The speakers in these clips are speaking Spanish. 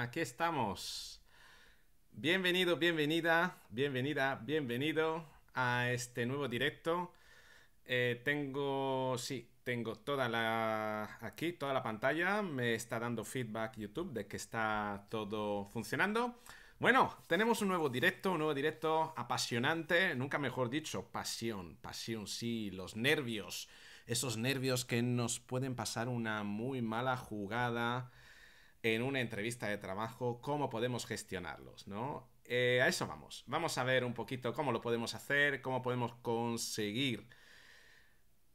aquí estamos. Bienvenido, bienvenida, bienvenida, bienvenido a este nuevo directo. Eh, tengo, sí, tengo toda la, aquí toda la pantalla, me está dando feedback YouTube de que está todo funcionando. Bueno, tenemos un nuevo directo, un nuevo directo apasionante, nunca mejor dicho, pasión, pasión, sí, los nervios, esos nervios que nos pueden pasar una muy mala jugada en una entrevista de trabajo, cómo podemos gestionarlos, ¿no? Eh, a eso vamos. Vamos a ver un poquito cómo lo podemos hacer, cómo podemos conseguir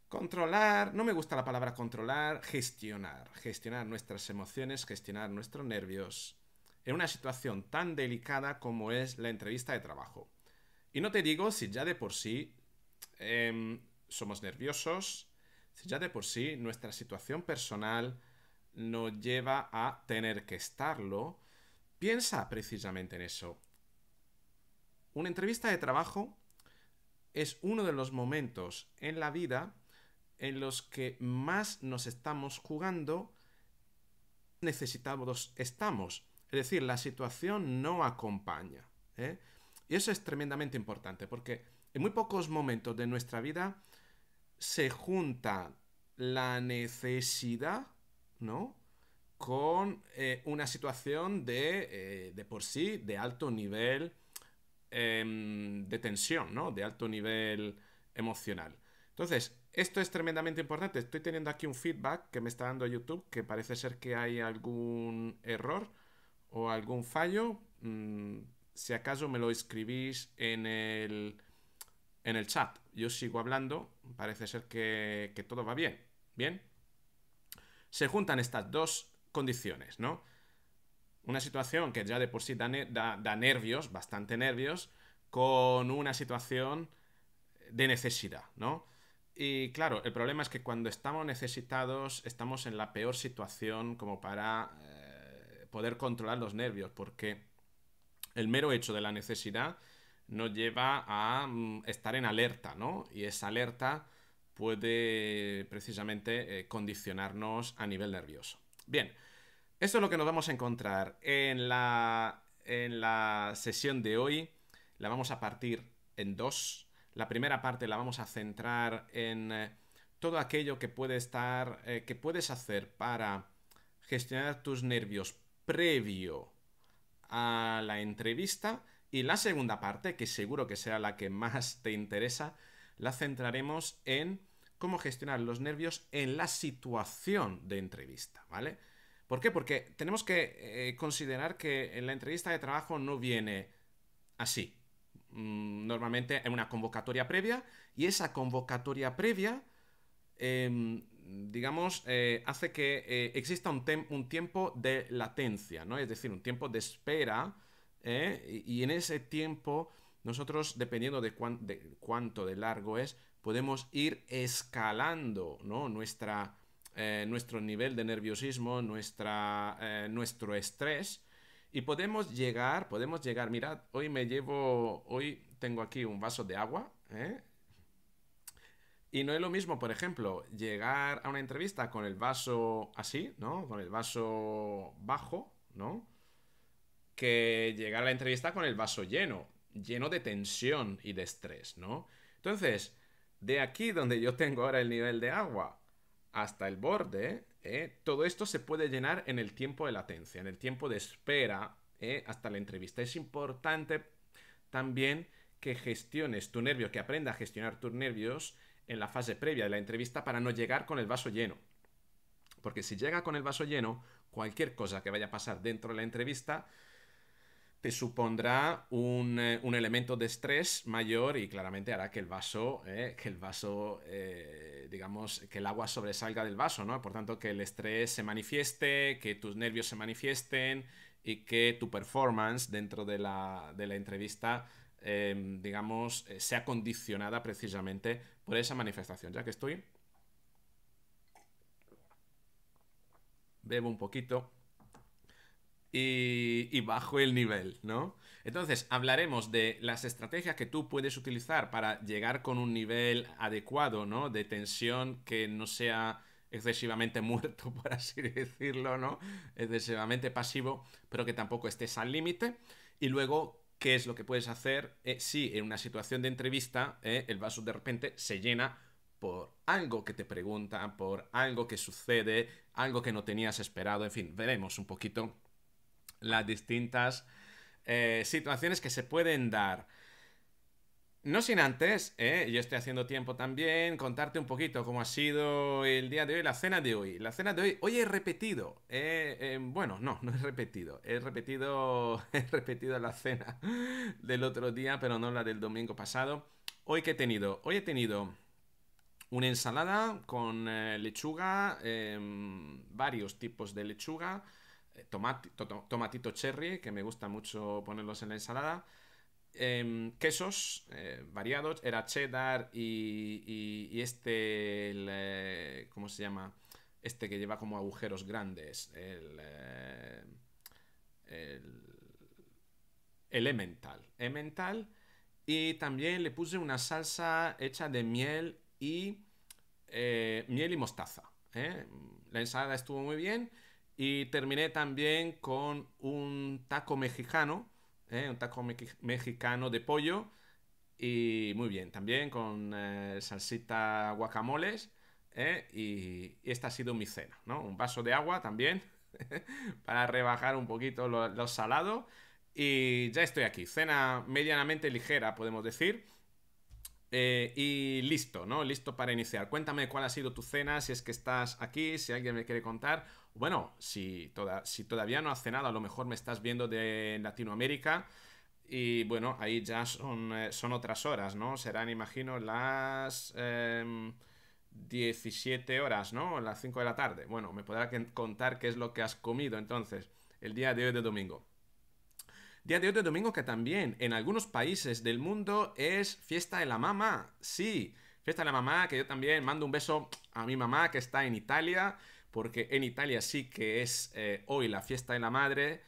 controlar, no me gusta la palabra controlar, gestionar, gestionar nuestras emociones, gestionar nuestros nervios en una situación tan delicada como es la entrevista de trabajo. Y no te digo si ya de por sí em, somos nerviosos, si ya de por sí nuestra situación personal nos lleva a tener que estarlo, piensa precisamente en eso. Una entrevista de trabajo es uno de los momentos en la vida en los que más nos estamos jugando, necesitamos, estamos. Es decir, la situación no acompaña. ¿eh? Y eso es tremendamente importante porque en muy pocos momentos de nuestra vida se junta la necesidad ¿no? Con eh, una situación eh, de, por sí, de alto nivel em, de tensión, ¿no? De alto nivel emocional. Entonces, esto es tremendamente importante. Estoy teniendo aquí un feedback que me está dando YouTube, que parece ser que hay algún error o algún fallo. Mm, si acaso me lo escribís en el, en el chat. Yo sigo hablando, parece ser que, que todo va bien. ¿Bien? se juntan estas dos condiciones, ¿no? Una situación que ya de por sí da, nervios, bastante nervios, con una situación de necesidad, ¿no? Y claro, el problema es que cuando estamos necesitados, estamos en la peor situación como para eh, poder controlar los nervios, porque el mero hecho de la necesidad nos lleva a mm, estar en alerta, ¿no? Y esa alerta puede precisamente eh, condicionarnos a nivel nervioso. Bien, esto es lo que nos vamos a encontrar en la, sesión de hoy. La vamos a partir en dos. La primera parte la vamos a centrar en eh, todo aquello que puede estar, eh, que puedes hacer para gestionar tus nervios previo a la entrevista. Y la segunda parte, que seguro que sea la que más te interesa, la centraremos en cómo gestionar los nervios en la situación de entrevista, ¿vale? ¿Por qué? Porque tenemos que eh, considerar que en la entrevista de trabajo no viene así. Mm, normalmente en una convocatoria previa y esa convocatoria previa, em, digamos, eh, hace que eh, exista un, un, tiempo de latencia, ¿no? Es decir, un tiempo de espera y en ese tiempo nosotros, dependiendo de, cuánto de largo es, podemos ir escalando Nuestra, eh, nuestro nivel de nerviosismo, nuestra, eh, nuestro estrés. Y podemos llegar, podemos llegar, mirad, hoy me llevo, hoy tengo aquí un vaso de agua, ¿eh? Y no es lo mismo, por ejemplo, llegar a una entrevista con el vaso así, ¿no? Con el vaso bajo, ¿no? Que llegar a la entrevista con el vaso lleno lleno de tensión y de estrés, ¿no? Entonces, de aquí donde yo tengo ahora el nivel de agua hasta el borde, eh, todo esto se puede llenar en el tiempo de latencia, en el tiempo de espera eh, hasta la entrevista. Es importante también que gestiones tu nervio, que aprenda a gestionar tus nervios en la fase previa de la entrevista para no llegar con el vaso lleno. Porque si llega con el vaso lleno, cualquier cosa que vaya a pasar dentro de la entrevista te supondrá eh, un, elemento de estrés mayor y claramente hará que el vaso, eh, que el vaso, eh, digamos, que el agua sobresalga del vaso, ¿no? Por tanto, que el estrés se manifieste, que tus nervios se manifiesten y que tu performance dentro de la, de la entrevista, em, digamos, sea condicionada precisamente por esa manifestación. Ya que estoy... Bebo un poquito y, bajo el nivel, ¿no? Entonces, hablaremos de las estrategias que tú puedes utilizar para llegar con un nivel adecuado, ¿no? De tensión que no sea excesivamente muerto, por así decirlo, ¿no? Excesivamente pasivo, pero que tampoco estés al límite. Y luego, ¿qué es lo que puedes hacer eh, si en una situación de entrevista eh, el vaso de repente se llena por algo que te preguntan, por algo que sucede, algo que no tenías esperado, en fin, veremos un poquito las distintas eh, situaciones que se pueden dar. No sin antes, eh, yo estoy haciendo tiempo también, contarte un poquito cómo ha sido el día de hoy, la cena de hoy. La cena de hoy, hoy he repetido. Eh, bueno, no, no he repetido. He repetido, he repetido la cena del otro día, pero no la del domingo pasado. Hoy que he tenido, hoy he tenido una ensalada con lechuga, em, varios tipos de lechuga tomatito cherry, que me gusta mucho ponerlos en la ensalada. Em, quesos eh, variados, era cheddar y, este, eh, ¿cómo se llama? Este que lleva como agujeros grandes, el, eh, el, el y también le puse una salsa hecha de miel y miel y mostaza. La ensalada estuvo muy bien y terminé también con un taco mexicano, ¿eh? un taco mexicano de pollo. Y muy bien, también con eh, salsita guacamoles. ¿eh? Y, esta ha sido mi cena, ¿no? Un vaso de agua también para rebajar un poquito los salados. Y ya estoy aquí, cena medianamente ligera, podemos decir. Eh, y listo, ¿no? Listo para iniciar. Cuéntame cuál ha sido tu cena, si es que estás aquí, si alguien me quiere contar. Bueno, si, toda, si todavía no has cenado, a lo mejor me estás viendo de Latinoamérica. Y bueno, ahí ya son, eh, son otras horas, ¿no? Serán, imagino, las 17 em, horas, ¿no? Las 5 de la tarde. Bueno, me podrá contar qué es lo que has comido entonces el día de hoy de domingo. Día de hoy de domingo que también en algunos países del mundo es fiesta de la mamá. Sí, fiesta de la mamá, que yo también mando un beso a mi mamá que está en Italia, porque en Italia sí que es eh, hoy la fiesta de la madre.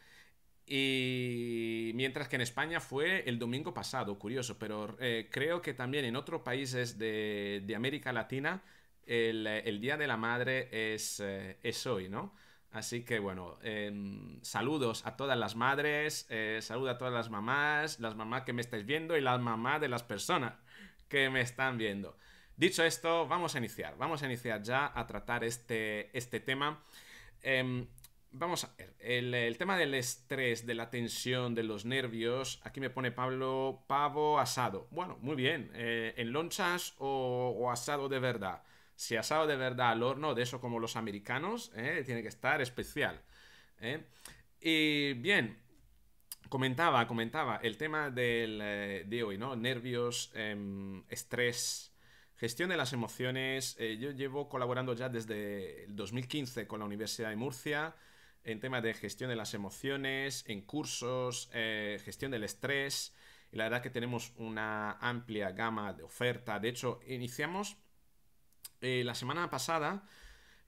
Y mientras que en España fue el domingo pasado, curioso, pero eh, creo que también en otros países de, América Latina el, Día de la Madre es, eh, es hoy, ¿no? Así que bueno, em, saludos a todas las madres, eh, saludos a todas las mamás, las mamás que me estáis viendo y las mamás de las personas que me están viendo. Dicho esto, vamos a iniciar, vamos a iniciar ya a tratar este, este tema. Em, vamos a ver, el, tema del estrés, de la tensión, de los nervios, aquí me pone Pablo pavo asado. Bueno, muy bien, eh, en lonchas o asado de verdad. Si asado de verdad al horno, de eso como los americanos, ¿eh? tiene que estar especial. ¿eh? Y bien, comentaba, comentaba el tema del, eh, de hoy, ¿no? Nervios, em, estrés, gestión de las emociones. yo llevo colaborando ya desde el 2015 con la Universidad de Murcia en temas de gestión de las emociones, en cursos, gestión del estrés. Y la verdad que tenemos una amplia gama de oferta. De hecho, iniciamos eh, la semana pasada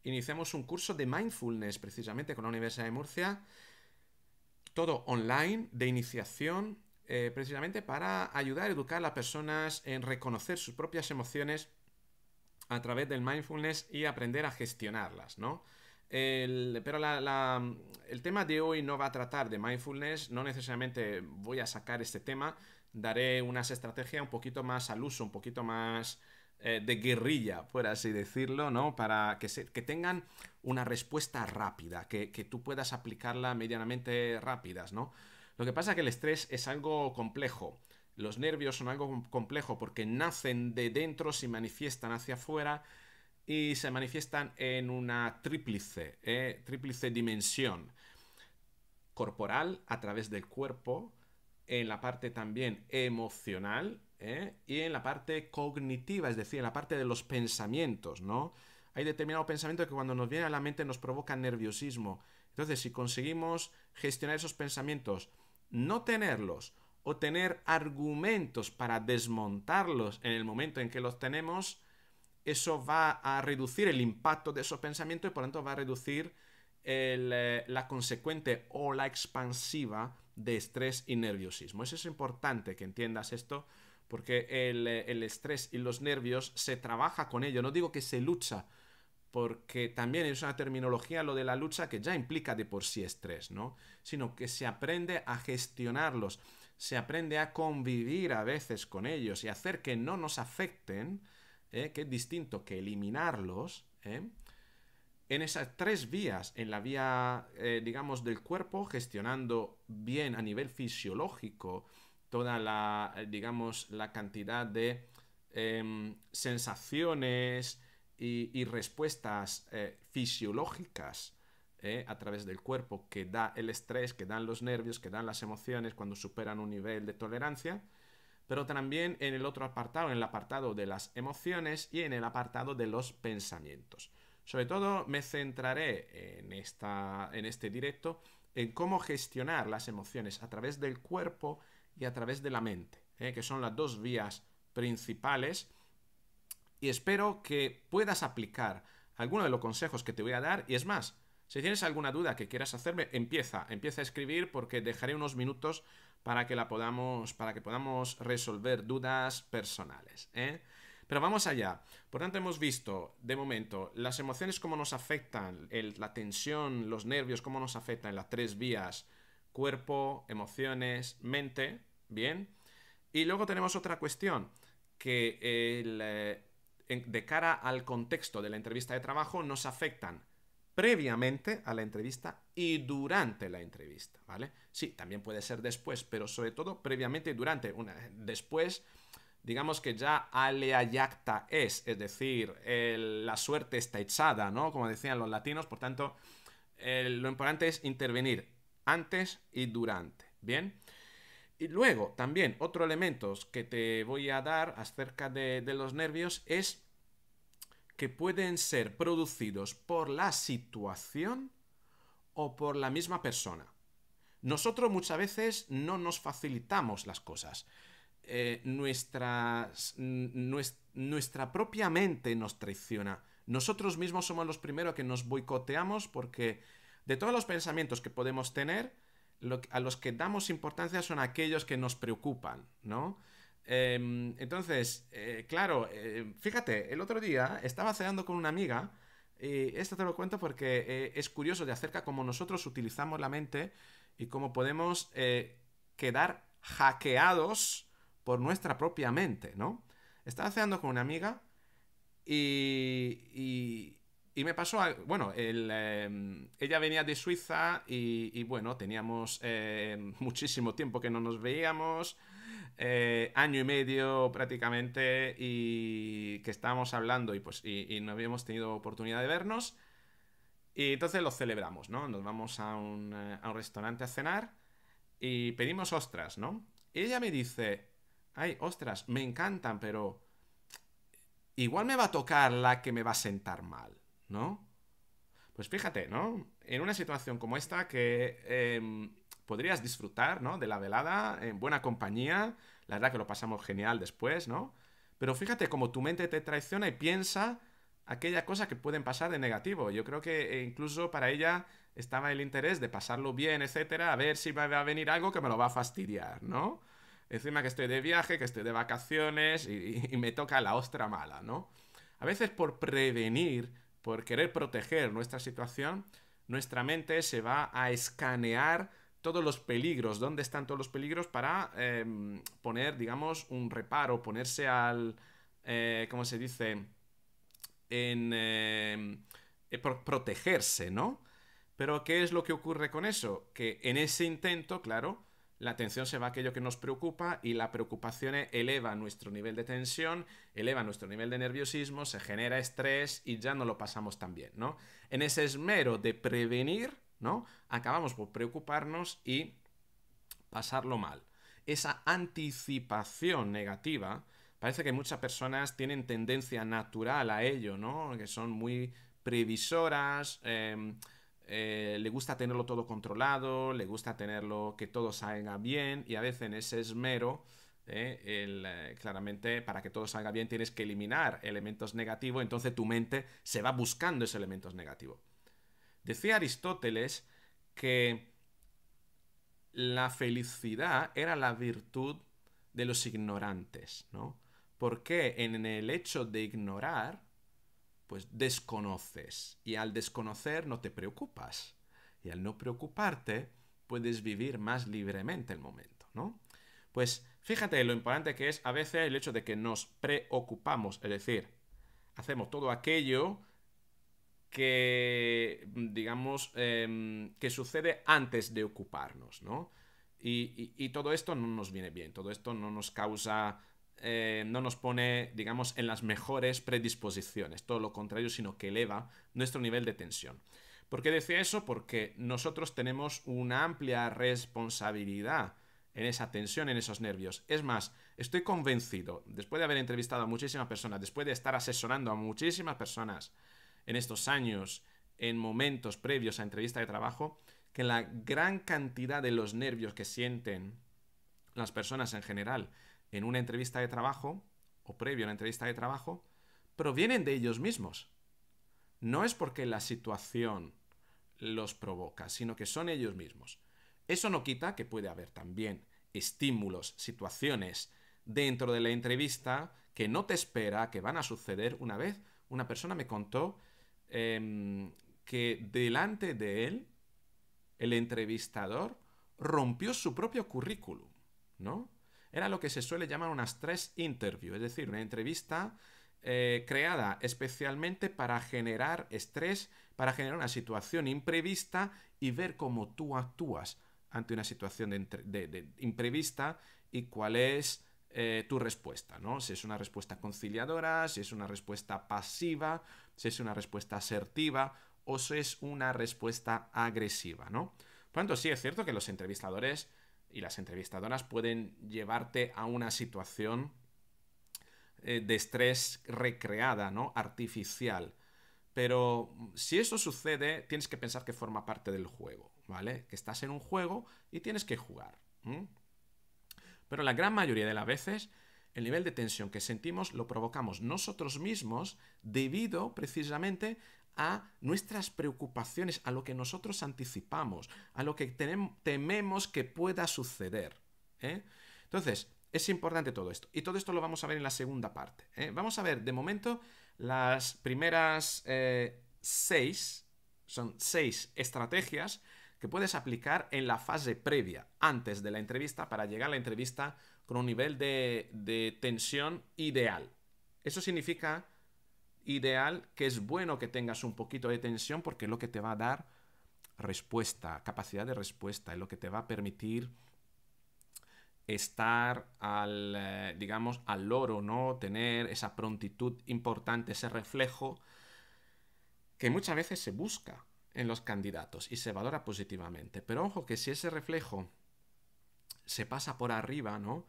iniciamos un curso de mindfulness precisamente con la Universidad de Murcia, todo online, de iniciación, eh, precisamente para ayudar a educar a las personas en reconocer sus propias emociones a través del mindfulness y aprender a gestionarlas, ¿no? pero el tema de hoy no va a tratar de mindfulness, no necesariamente voy a sacar este tema, daré unas estrategias un poquito más al uso, un poquito más eh, de guerrilla, por así decirlo, ¿no? Para que, se, tengan una respuesta rápida, que, tú puedas aplicarla medianamente rápidas, ¿no? Lo que pasa es que el estrés es algo complejo. Los nervios son algo complejo porque nacen de dentro, se manifiestan hacia afuera y se manifiestan en una tríplice, eh, tríplice dimensión corporal a través del cuerpo, en la parte también emocional ¿eh? y en la parte cognitiva, es decir, en la parte de los pensamientos, ¿no? Hay determinado pensamiento que cuando nos viene a la mente nos provoca nerviosismo. Entonces, si conseguimos gestionar esos pensamientos, no tenerlos o tener argumentos para desmontarlos en el momento en que los tenemos, eso va a reducir el impacto de esos pensamientos y por lo tanto va a reducir eh, la consecuente o la expansiva de estrés y nerviosismo. Eso es importante que entiendas esto porque eh, el, estrés y los nervios se trabaja con ello, no digo que se lucha, porque también es una terminología lo de la lucha que ya implica de por sí estrés, ¿no? Sino que se aprende a gestionarlos, se aprende a convivir a veces con ellos y hacer que no nos afecten, ¿eh? que es distinto que eliminarlos, ¿eh? en esas tres vías, en la vía, digamos, del cuerpo, gestionando bien a nivel fisiológico, toda la, eh, digamos, la cantidad de em, sensaciones y, respuestas eh, fisiológicas eh, a través del cuerpo que da el estrés, que dan los nervios, que dan las emociones cuando superan un nivel de tolerancia, pero también en el otro apartado, en el apartado de las emociones y en el apartado de los pensamientos. Sobre todo me centraré en, esta, en este directo en cómo gestionar las emociones a través del cuerpo y a través de la mente, ¿eh? que son las dos vías principales. Y espero que puedas aplicar alguno de los consejos que te voy a dar. Y es más, si tienes alguna duda que quieras hacerme, empieza, empieza a escribir porque dejaré unos minutos para que la podamos, para que podamos resolver dudas personales. ¿eh? Pero vamos allá. Por tanto, hemos visto de momento las emociones, cómo nos afectan, la tensión, los nervios, cómo nos afectan las tres vías, cuerpo, emociones, mente. Bien. Y luego tenemos otra cuestión, que eh, de cara al contexto de la entrevista de trabajo nos afectan previamente a la entrevista y durante la entrevista, ¿vale? Sí, también puede ser después, pero sobre todo previamente y durante. Una, después, digamos que ya alea yacta es, es decir, la suerte está echada, ¿no? Como decían los latinos, por tanto, lo importante es intervenir antes y durante, ¿bien? Y luego, también, otro elemento que te voy a dar acerca de, los nervios es que pueden ser producidos por la situación o por la misma persona. Nosotros muchas veces no nos facilitamos las cosas. Eh, nuestra propia mente nos traiciona. Nosotros mismos somos los primeros que nos boicoteamos porque de todos los pensamientos que podemos tener, a los que damos importancia son aquellos que nos preocupan, ¿no? Em, entonces, eh, claro, eh, fíjate, el otro día estaba ceando con una amiga, y esto te lo cuento porque eh, es curioso de acerca cómo nosotros utilizamos la mente y cómo podemos quedar hackeados por nuestra propia mente, ¿no? Estaba ceando con una amiga y, y me pasó, bueno, em, ella venía de Suiza y, bueno, teníamos em, muchísimo tiempo que no nos veíamos, eh, año y medio prácticamente, y que estábamos hablando y pues no habíamos tenido oportunidad de vernos. Y entonces lo celebramos, ¿no? Nos vamos a un, eh, a un restaurante a cenar y pedimos ostras, ¿no? Y ella me dice, ay, ostras, me encantan, pero igual me va a tocar la que me va a sentar mal. ¿no? Pues fíjate, ¿no? En una situación como esta que em, podrías disfrutar, ¿no? De la velada en buena compañía, la verdad que lo pasamos genial después, ¿no? Pero fíjate como tu mente te traiciona y piensa aquella cosa que pueden pasar de negativo. Yo creo que eh, incluso para ella estaba el interés de pasarlo bien, etcétera, a ver si va a venir algo que me lo va a fastidiar, ¿no? Encima que estoy de viaje, que estoy de vacaciones y me toca la ostra mala, ¿no? A veces por prevenir por querer proteger nuestra situación, nuestra mente se va a escanear todos los peligros, dónde están todos los peligros para em, poner, digamos, un reparo, ponerse al, eh, ¿cómo se dice? En em, eh, protegerse, ¿no? Pero ¿qué es lo que ocurre con eso? Que en ese intento, claro, la atención se va a aquello que nos preocupa y la preocupación e-, eleva nuestro nivel de tensión, eleva nuestro nivel de nerviosismo, se genera estrés y ya no lo pasamos tan bien, ¿no? En ese esmero de prevenir, ¿no? Acabamos por preocuparnos y pasarlo mal. Esa anticipación negativa, parece que muchas personas tienen tendencia natural a ello, ¿no? Que son muy previsoras, em, eh, le gusta tenerlo todo controlado, le gusta tenerlo que todo salga bien y a veces en ese esmero, eh, eh, claramente para que todo salga bien tienes que eliminar elementos negativos, entonces tu mente se va buscando esos elementos negativos. Decía Aristóteles que la felicidad era la virtud de los ignorantes, ¿no? Porque en el hecho de ignorar pues desconoces y al desconocer no te preocupas y al no preocuparte puedes vivir más libremente el momento, ¿no? Pues fíjate lo importante que es a veces el hecho de que nos preocupamos, es decir, hacemos todo aquello que, digamos, em, que sucede antes de ocuparnos, ¿no? y, todo esto no nos viene bien, todo esto no nos causa eh, no nos pone, digamos, en las mejores predisposiciones, todo lo contrario, sino que eleva nuestro nivel de tensión. ¿Por qué decía eso? Porque nosotros tenemos una amplia responsabilidad en esa tensión, en esos nervios. Es más, estoy convencido, después de haber entrevistado a muchísimas personas, después de estar asesorando a muchísimas personas en estos años, en momentos previos a entrevista de trabajo, que la gran cantidad de los nervios que sienten las personas en general en una entrevista de trabajo o previo a una entrevista de trabajo provienen de ellos mismos. No es porque la situación los provoca, sino que son ellos mismos. Eso no quita que puede haber también estímulos, situaciones dentro de la entrevista que no te espera, que van a suceder. Una vez una persona me contó em, que delante de él el entrevistador rompió su propio currículum, ¿no? era lo que se suele llamar una stress interview, es decir, una entrevista eh, creada especialmente para generar estrés, para generar una situación imprevista y ver cómo tú actúas ante una situación de, imprevista y cuál es eh, tu respuesta, ¿no? Si es una respuesta conciliadora, si es una respuesta pasiva, si es una respuesta asertiva o si es una respuesta agresiva, ¿no? Por tanto, sí es cierto que los entrevistadores y las entrevistadoras pueden llevarte a una situación eh, de estrés recreada, ¿no? Artificial. Pero si eso sucede, tienes que pensar que forma parte del juego, ¿vale? Que estás en un juego y tienes que jugar. Pero la gran mayoría de las veces, el nivel de tensión que sentimos lo provocamos nosotros mismos debido precisamente a nuestras preocupaciones, a lo que nosotros anticipamos, a lo que tememos que pueda suceder. ¿eh? Entonces, es importante todo esto. Y todo esto lo vamos a ver en la segunda parte. ¿eh? Vamos a ver, de momento, las primeras eh, seis, son seis estrategias que puedes aplicar en la fase previa, antes de la entrevista, para llegar a la entrevista con un nivel de, de tensión ideal. Eso significa ideal que es bueno que tengas un poquito de tensión porque es lo que te va a dar respuesta, capacidad de respuesta, es lo que te va a permitir estar al, eh, digamos, al loro, ¿no? Tener esa prontitud importante, ese reflejo que muchas veces se busca en los candidatos y se valora positivamente. Pero ojo que si ese reflejo se pasa por arriba, ¿no?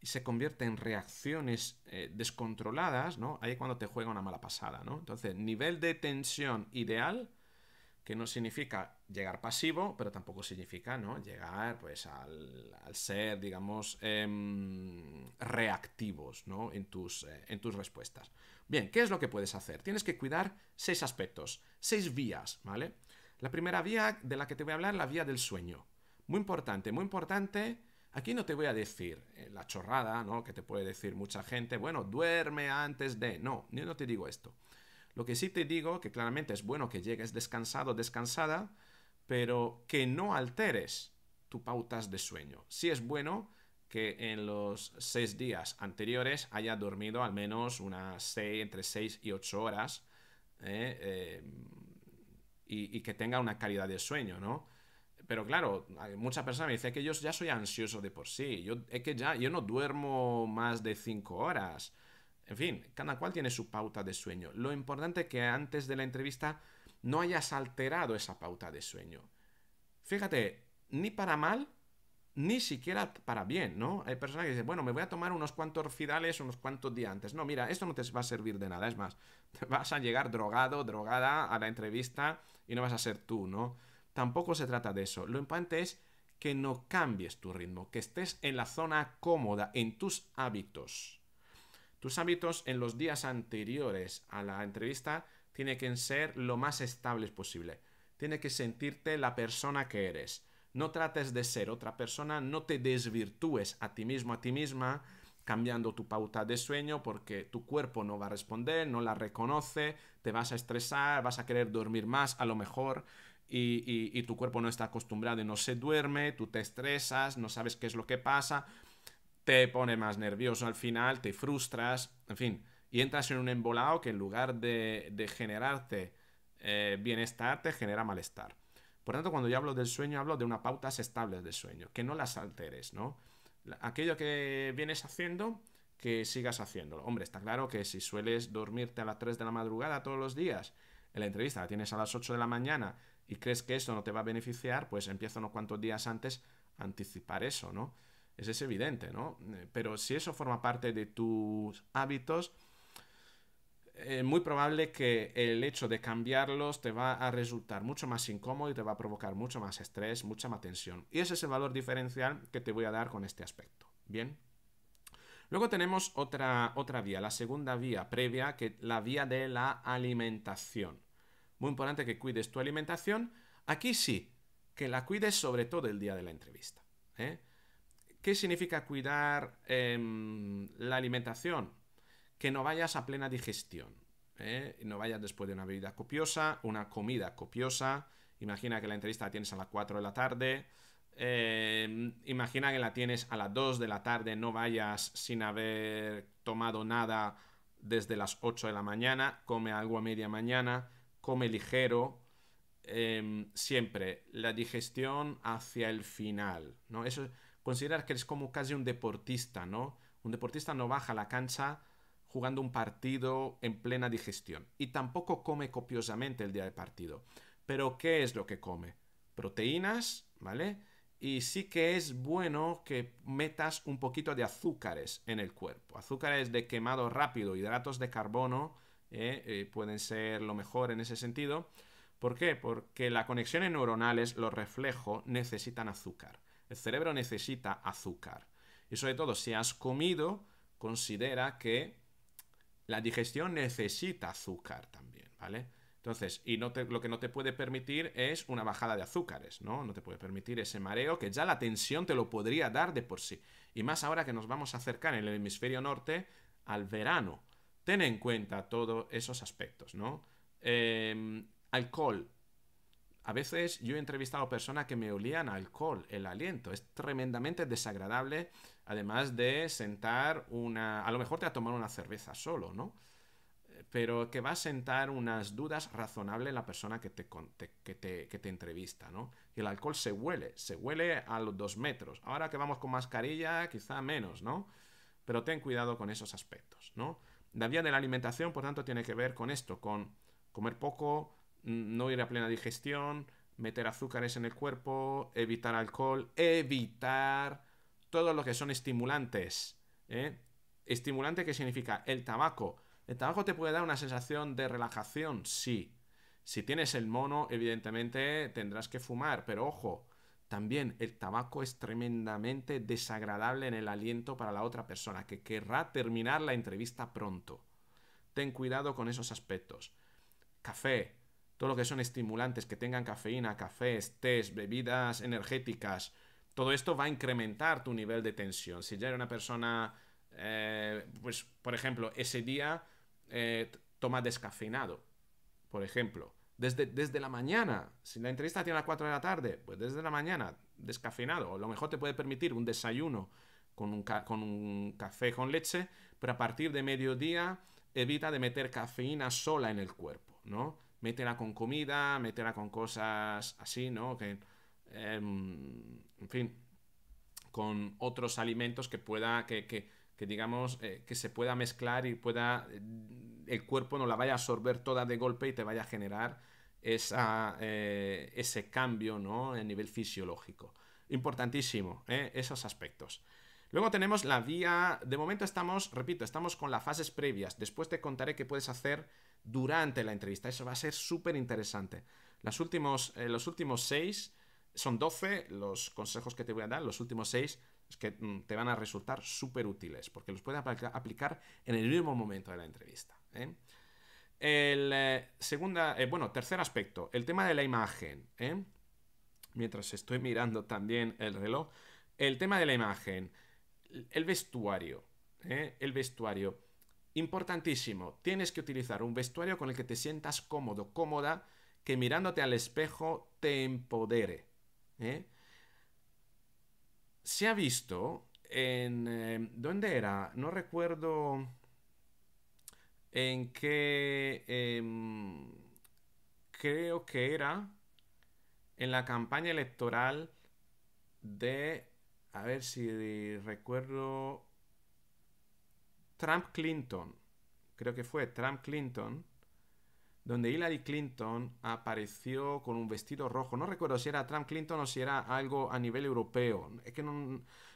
y se convierte en reacciones eh, descontroladas, ¿no? Ahí cuando te juega una mala pasada, ¿no? Entonces, nivel de tensión ideal, que no significa llegar pasivo, pero tampoco significa, ¿no? Llegar, pues, al, ser, digamos, em, reactivos, ¿no? En tus, eh, en tus respuestas. Bien, ¿qué es lo que puedes hacer? Tienes que cuidar seis aspectos, seis vías, ¿vale? La primera vía de la que te voy a hablar es la vía del sueño. Muy importante, muy importante Aquí no te voy a decir eh, la chorrada, ¿no? Que te puede decir mucha gente, bueno, duerme antes de... No, yo no te digo esto. Lo que sí te digo, que claramente es bueno que llegues descansado, descansada, pero que no alteres tus pautas de sueño. Sí es bueno que en los seis días anteriores haya dormido al menos unas seis, entre seis y ocho horas eh, eh, y, que tenga una calidad de sueño, ¿no? Pero claro, muchas personas me dicen que yo ya soy ansioso de por sí. Yo, es que ya yo no duermo más de cinco horas. En fin, cada cual tiene su pauta de sueño. Lo importante es que antes de la entrevista no hayas alterado esa pauta de sueño. Fíjate, ni para mal, ni siquiera para bien, ¿no? Hay personas que dicen, bueno, me voy a tomar unos cuantos fidales unos cuantos días antes. No, mira, esto no te va a servir de nada. Es más, vas a llegar drogado, drogada a la entrevista y no vas a ser tú, ¿no? Tampoco se trata de eso. Lo importante es que no cambies tu ritmo, que estés en la zona cómoda, en tus hábitos. Tus hábitos en los días anteriores a la entrevista tienen que ser lo más estables posible. Tiene que sentirte la persona que eres. No trates de ser otra persona, no te desvirtúes a ti mismo, a ti misma, cambiando tu pauta de sueño porque tu cuerpo no va a responder, no la reconoce, te vas a estresar, vas a querer dormir más a lo mejor y, y, tu cuerpo no está acostumbrado y no se duerme, tú te estresas, no sabes qué es lo que pasa, te pone más nervioso al final, te frustras, en fin, y entras en un embolado que en lugar de, generarte eh, bienestar, te genera malestar. Por tanto, cuando yo hablo del sueño, hablo de unas pautas estables de sueño, que no las alteres, ¿no? Aquello que vienes haciendo, que sigas haciéndolo. Hombre, está claro que si sueles dormirte a las 3 de la madrugada todos los días, en la entrevista la tienes a las 8 de la mañana y crees que eso no te va a beneficiar, pues empieza unos cuantos días antes a anticipar eso, ¿no? Eso es evidente, ¿no? Eh, pero si eso forma parte de tus hábitos, es eh, muy probable que el hecho de cambiarlos te va a resultar mucho más incómodo y te va a provocar mucho más estrés, mucha más tensión. Y ese es el valor diferencial que te voy a dar con este aspecto. Bien. Luego tenemos otra, otra vía, la segunda vía previa, que la vía de la alimentación. Muy importante que cuides tu alimentación. Aquí sí, que la cuides sobre todo el día de la entrevista. ¿eh? ¿Qué significa cuidar em, la alimentación? Que no vayas a plena digestión. ¿eh? No vayas después de una bebida copiosa, una comida copiosa. Imagina que la entrevista la tienes a las 4 de la tarde. Em, imagina que la tienes a las 2 de la tarde, no vayas sin haber tomado nada desde las 8 de la mañana, come algo a media mañana, come ligero, em, siempre la digestión hacia el final, ¿no? Eso, considerar que eres como casi un deportista, ¿no? Un deportista no baja la cancha jugando un partido en plena digestión y tampoco come copiosamente el día de partido. Pero ¿qué es lo que come? Proteínas, ¿vale? Y sí que es bueno que metas un poquito de azúcares en el cuerpo. Azúcares de quemado rápido, hidratos de carbono, eh, eh, pueden ser lo mejor en ese sentido. ¿Por qué? Porque las conexiones neuronales, los reflejos, necesitan azúcar. El cerebro necesita azúcar. Y sobre todo, si has comido, considera que la digestión necesita azúcar también, ¿vale? Entonces, y no lo que no te puede permitir es una bajada de azúcares, ¿no? No te puede permitir ese mareo que ya la tensión te lo podría dar de por sí. Y más ahora que nos vamos a acercar en el hemisferio norte al verano ten en cuenta todos esos aspectos, ¿no? Em, alcohol. A veces yo he entrevistado personas que me olían alcohol, el aliento. Es tremendamente desagradable, además de sentar una... A lo mejor te ha tomado una cerveza solo, ¿no? Pero que va a sentar unas dudas razonables la persona que te, que te, que te entrevista, ¿no? Y el alcohol se huele, se huele a los dos metros. Ahora que vamos con mascarilla, quizá menos, ¿no? Pero ten cuidado con esos aspectos, ¿no? La vía de la alimentación, por tanto, tiene que ver con esto, con comer poco, no ir a plena digestión, meter azúcares en el cuerpo, evitar alcohol, evitar todo lo que son estimulantes. ¿eh? Estimulante qué significa el tabaco. El tabaco te puede dar una sensación de relajación, sí. Si tienes el mono, evidentemente tendrás que fumar, pero ojo, también el tabaco es tremendamente desagradable en el aliento para la otra persona que querrá terminar la entrevista pronto. Ten cuidado con esos aspectos. Café, todo lo que son estimulantes que tengan cafeína, cafés, té, bebidas energéticas, todo esto va a incrementar tu nivel de tensión. Si ya era una persona, eh, pues por ejemplo, ese día eh, toma descafeinado, por ejemplo, desde, desde la mañana, si la entrevista tiene a las 4 de la tarde, pues desde la mañana, descafeinado. A lo mejor te puede permitir un desayuno con un, con un café con leche, pero a partir de mediodía evita de meter cafeína sola en el cuerpo, ¿no? Métela con comida, métela con cosas así, ¿no? Que, em, en fin, con otros alimentos que pueda, que, que digamos eh, que se pueda mezclar y pueda mm, el cuerpo no la vaya a absorber toda de golpe y te vaya a generar esa, eh, ese cambio ¿no? en nivel fisiológico. Importantísimo, ¿eh? esos aspectos. Luego tenemos la vía, de momento estamos, repito, estamos con las fases previas, después te contaré qué puedes hacer durante la entrevista, eso va a ser súper interesante. Últimos, los últimos seis, son 12 los consejos que te voy a dar, los últimos seis es que mm, te van a resultar súper útiles porque los puedes aplicar en el mismo momento de la entrevista. ¿eh? El eh, segunda, eh, bueno, tercer aspecto, el tema de la imagen. Mientras estoy mirando también el reloj, el tema de la imagen, el vestuario, el vestuario. Importantísimo, tienes que utilizar un vestuario con el que te sientas cómodo, cómoda, que mirándote al espejo te empodere. ¿eh? se ha visto en... Em, ¿Dónde era? No recuerdo en qué... Em, creo que era en la campaña electoral de... A ver si recuerdo... Trump Clinton. Creo que fue Trump Clinton donde Hillary Clinton apareció con un vestido rojo. No recuerdo si era Trump Clinton o si era algo a nivel europeo.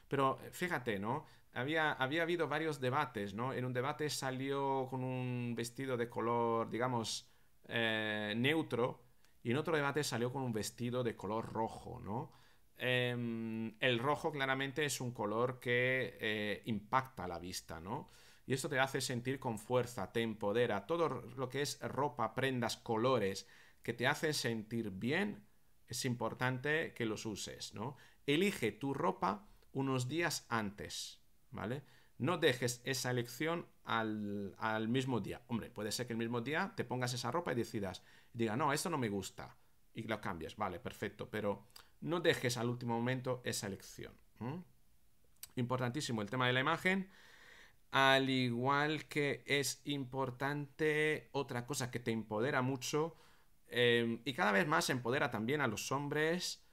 pero eh, fíjate, ¿no? Había, habido varios debates, ¿no? En un debate salió con un vestido de color, digamos, eh, neutro, y en otro debate salió con un vestido de color rojo, ¿no? Em, el rojo claramente es un color que eh, impacta la vista, ¿no? y esto te hace sentir con fuerza, te empodera, todo lo que es ropa, prendas, colores, que te hacen sentir bien, es importante que los uses, ¿no? Elige tu ropa unos días antes, ¿vale? No dejes esa elección al, mismo día. Hombre, puede ser que el mismo día te pongas esa ropa y decidas, diga, no, esto no me gusta, y lo cambias, vale, perfecto, pero no dejes al último momento esa elección. Importantísimo el tema de la imagen. Al igual que es importante otra cosa que te empodera mucho em, y cada vez más empodera también a los hombres,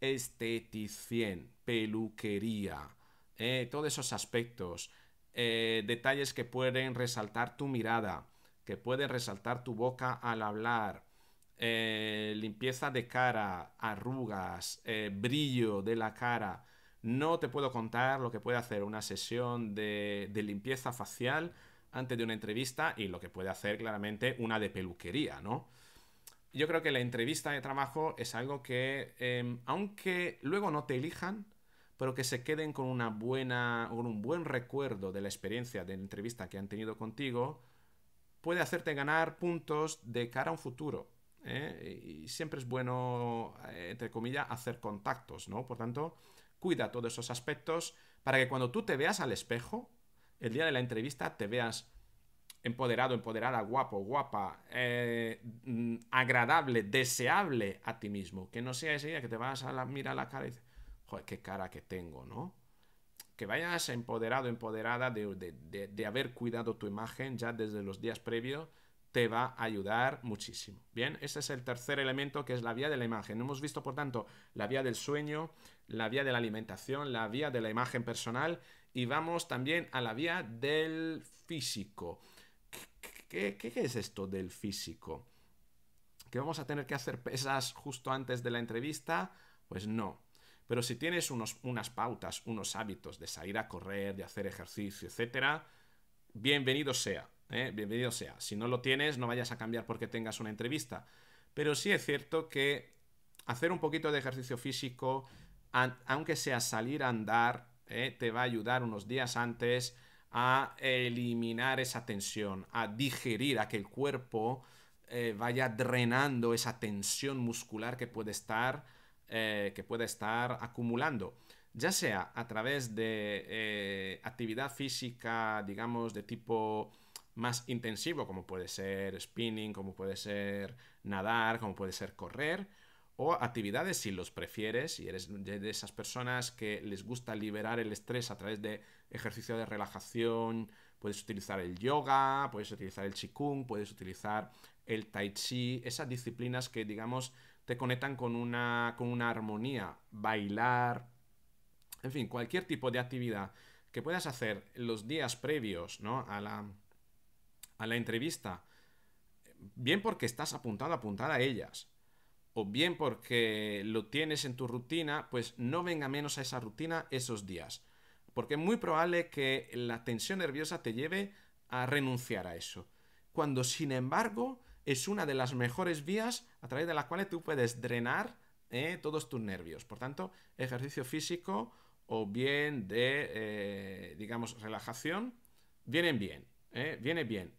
esteticien, peluquería, eh, todos esos aspectos, eh, detalles que pueden resaltar tu mirada, que pueden resaltar tu boca al hablar, eh, limpieza de cara, arrugas, brillo de la cara no te puedo contar lo que puede hacer una sesión de, limpieza facial antes de una entrevista y lo que puede hacer claramente una de peluquería, ¿no? Yo creo que la entrevista de trabajo es algo que, em, aunque luego no te elijan, pero que se queden con una buena, con un buen recuerdo de la experiencia de la entrevista que han tenido contigo, puede hacerte ganar puntos de cara a un futuro. ¿eh? Y siempre es bueno, eh, entre comillas, hacer contactos, ¿no? Por tanto, cuida todos esos aspectos para que cuando tú te veas al espejo, el día de la entrevista te veas empoderado, empoderada, guapo, guapa, eh, mm, agradable, deseable a ti mismo. Que no sea ese día que te vas a mirar la cara y dices, joder, qué cara que tengo, ¿no? Que vayas empoderado, empoderada de haber cuidado tu imagen ya desde los días previos, te va a ayudar muchísimo. Bien, ese es el tercer elemento que es la vía de la imagen. Hemos visto, por tanto, la vía del sueño, la vía de la alimentación, la vía de la imagen personal y vamos también a la vía del físico. ¿Qué, es esto del físico? ¿Que vamos a tener que hacer pesas justo antes de la entrevista? Pues no. Pero si tienes unos, unas pautas, unos hábitos de salir a correr, de hacer ejercicio, etcétera, bienvenido sea. ¿eh? Bienvenido sea. Si no lo tienes, no vayas a cambiar porque tengas una entrevista. Pero sí es cierto que hacer un poquito de ejercicio físico, aunque sea salir a andar, eh, te va a ayudar unos días antes a eliminar esa tensión, a digerir, a que el cuerpo eh, vaya drenando esa tensión muscular que puede eh, que puede estar acumulando. Ya sea a través de actividad física, digamos, de tipo más intensivo, como puede ser spinning, como puede ser nadar, como puede ser correr, o actividades si los prefieres, y eres de esas personas que les gusta liberar el estrés a través de ejercicio de relajación, puedes utilizar el yoga, puedes utilizar el qigong, puedes utilizar el tai chi, esas disciplinas que digamos te conectan con una con una armonía, bailar, en fin, cualquier tipo de actividad que puedas hacer los días previos, ¿no? a la a la entrevista. Bien porque estás apuntado apuntada a ellas, o bien porque lo tienes en tu rutina, pues no venga menos a esa rutina esos días. Porque es muy probable que la tensión nerviosa te lleve a renunciar a eso. Cuando sin embargo es una de las mejores vías a través de las cuales tú puedes drenar eh, todos tus nervios. Por tanto, ejercicio físico o bien de, eh, digamos, relajación, vienen bien, eh, viene bien.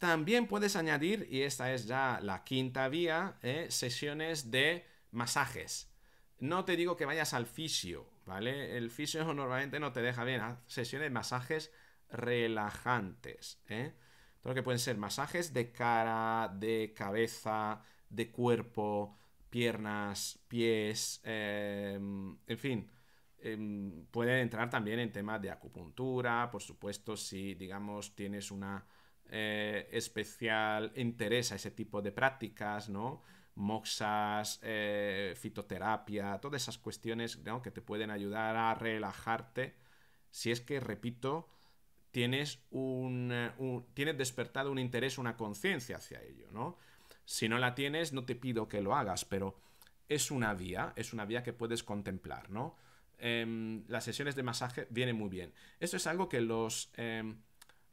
También puedes añadir, y esta es ya la quinta vía, eh, sesiones de masajes. No te digo que vayas al fisio, ¿vale? El fisio normalmente no te deja bien. Ah, sesiones de masajes relajantes, ¿eh? Todo lo que pueden ser masajes de cara, de cabeza, de cuerpo, piernas, pies, em, en fin. Em, pueden entrar también en temas de acupuntura, por supuesto, si digamos tienes una eh, especial interés a ese tipo de prácticas, ¿no? Moxas, eh, fitoterapia, todas esas cuestiones que te pueden ayudar a relajarte. Si es que, repito, tienes, eh, un, tienes despertado un interés, una conciencia hacia ello, ¿no? Si no la tienes, no te pido que lo hagas, pero es una vía, es una vía que puedes contemplar, ¿no? Em, las sesiones de masaje vienen muy bien. Esto es algo que los em,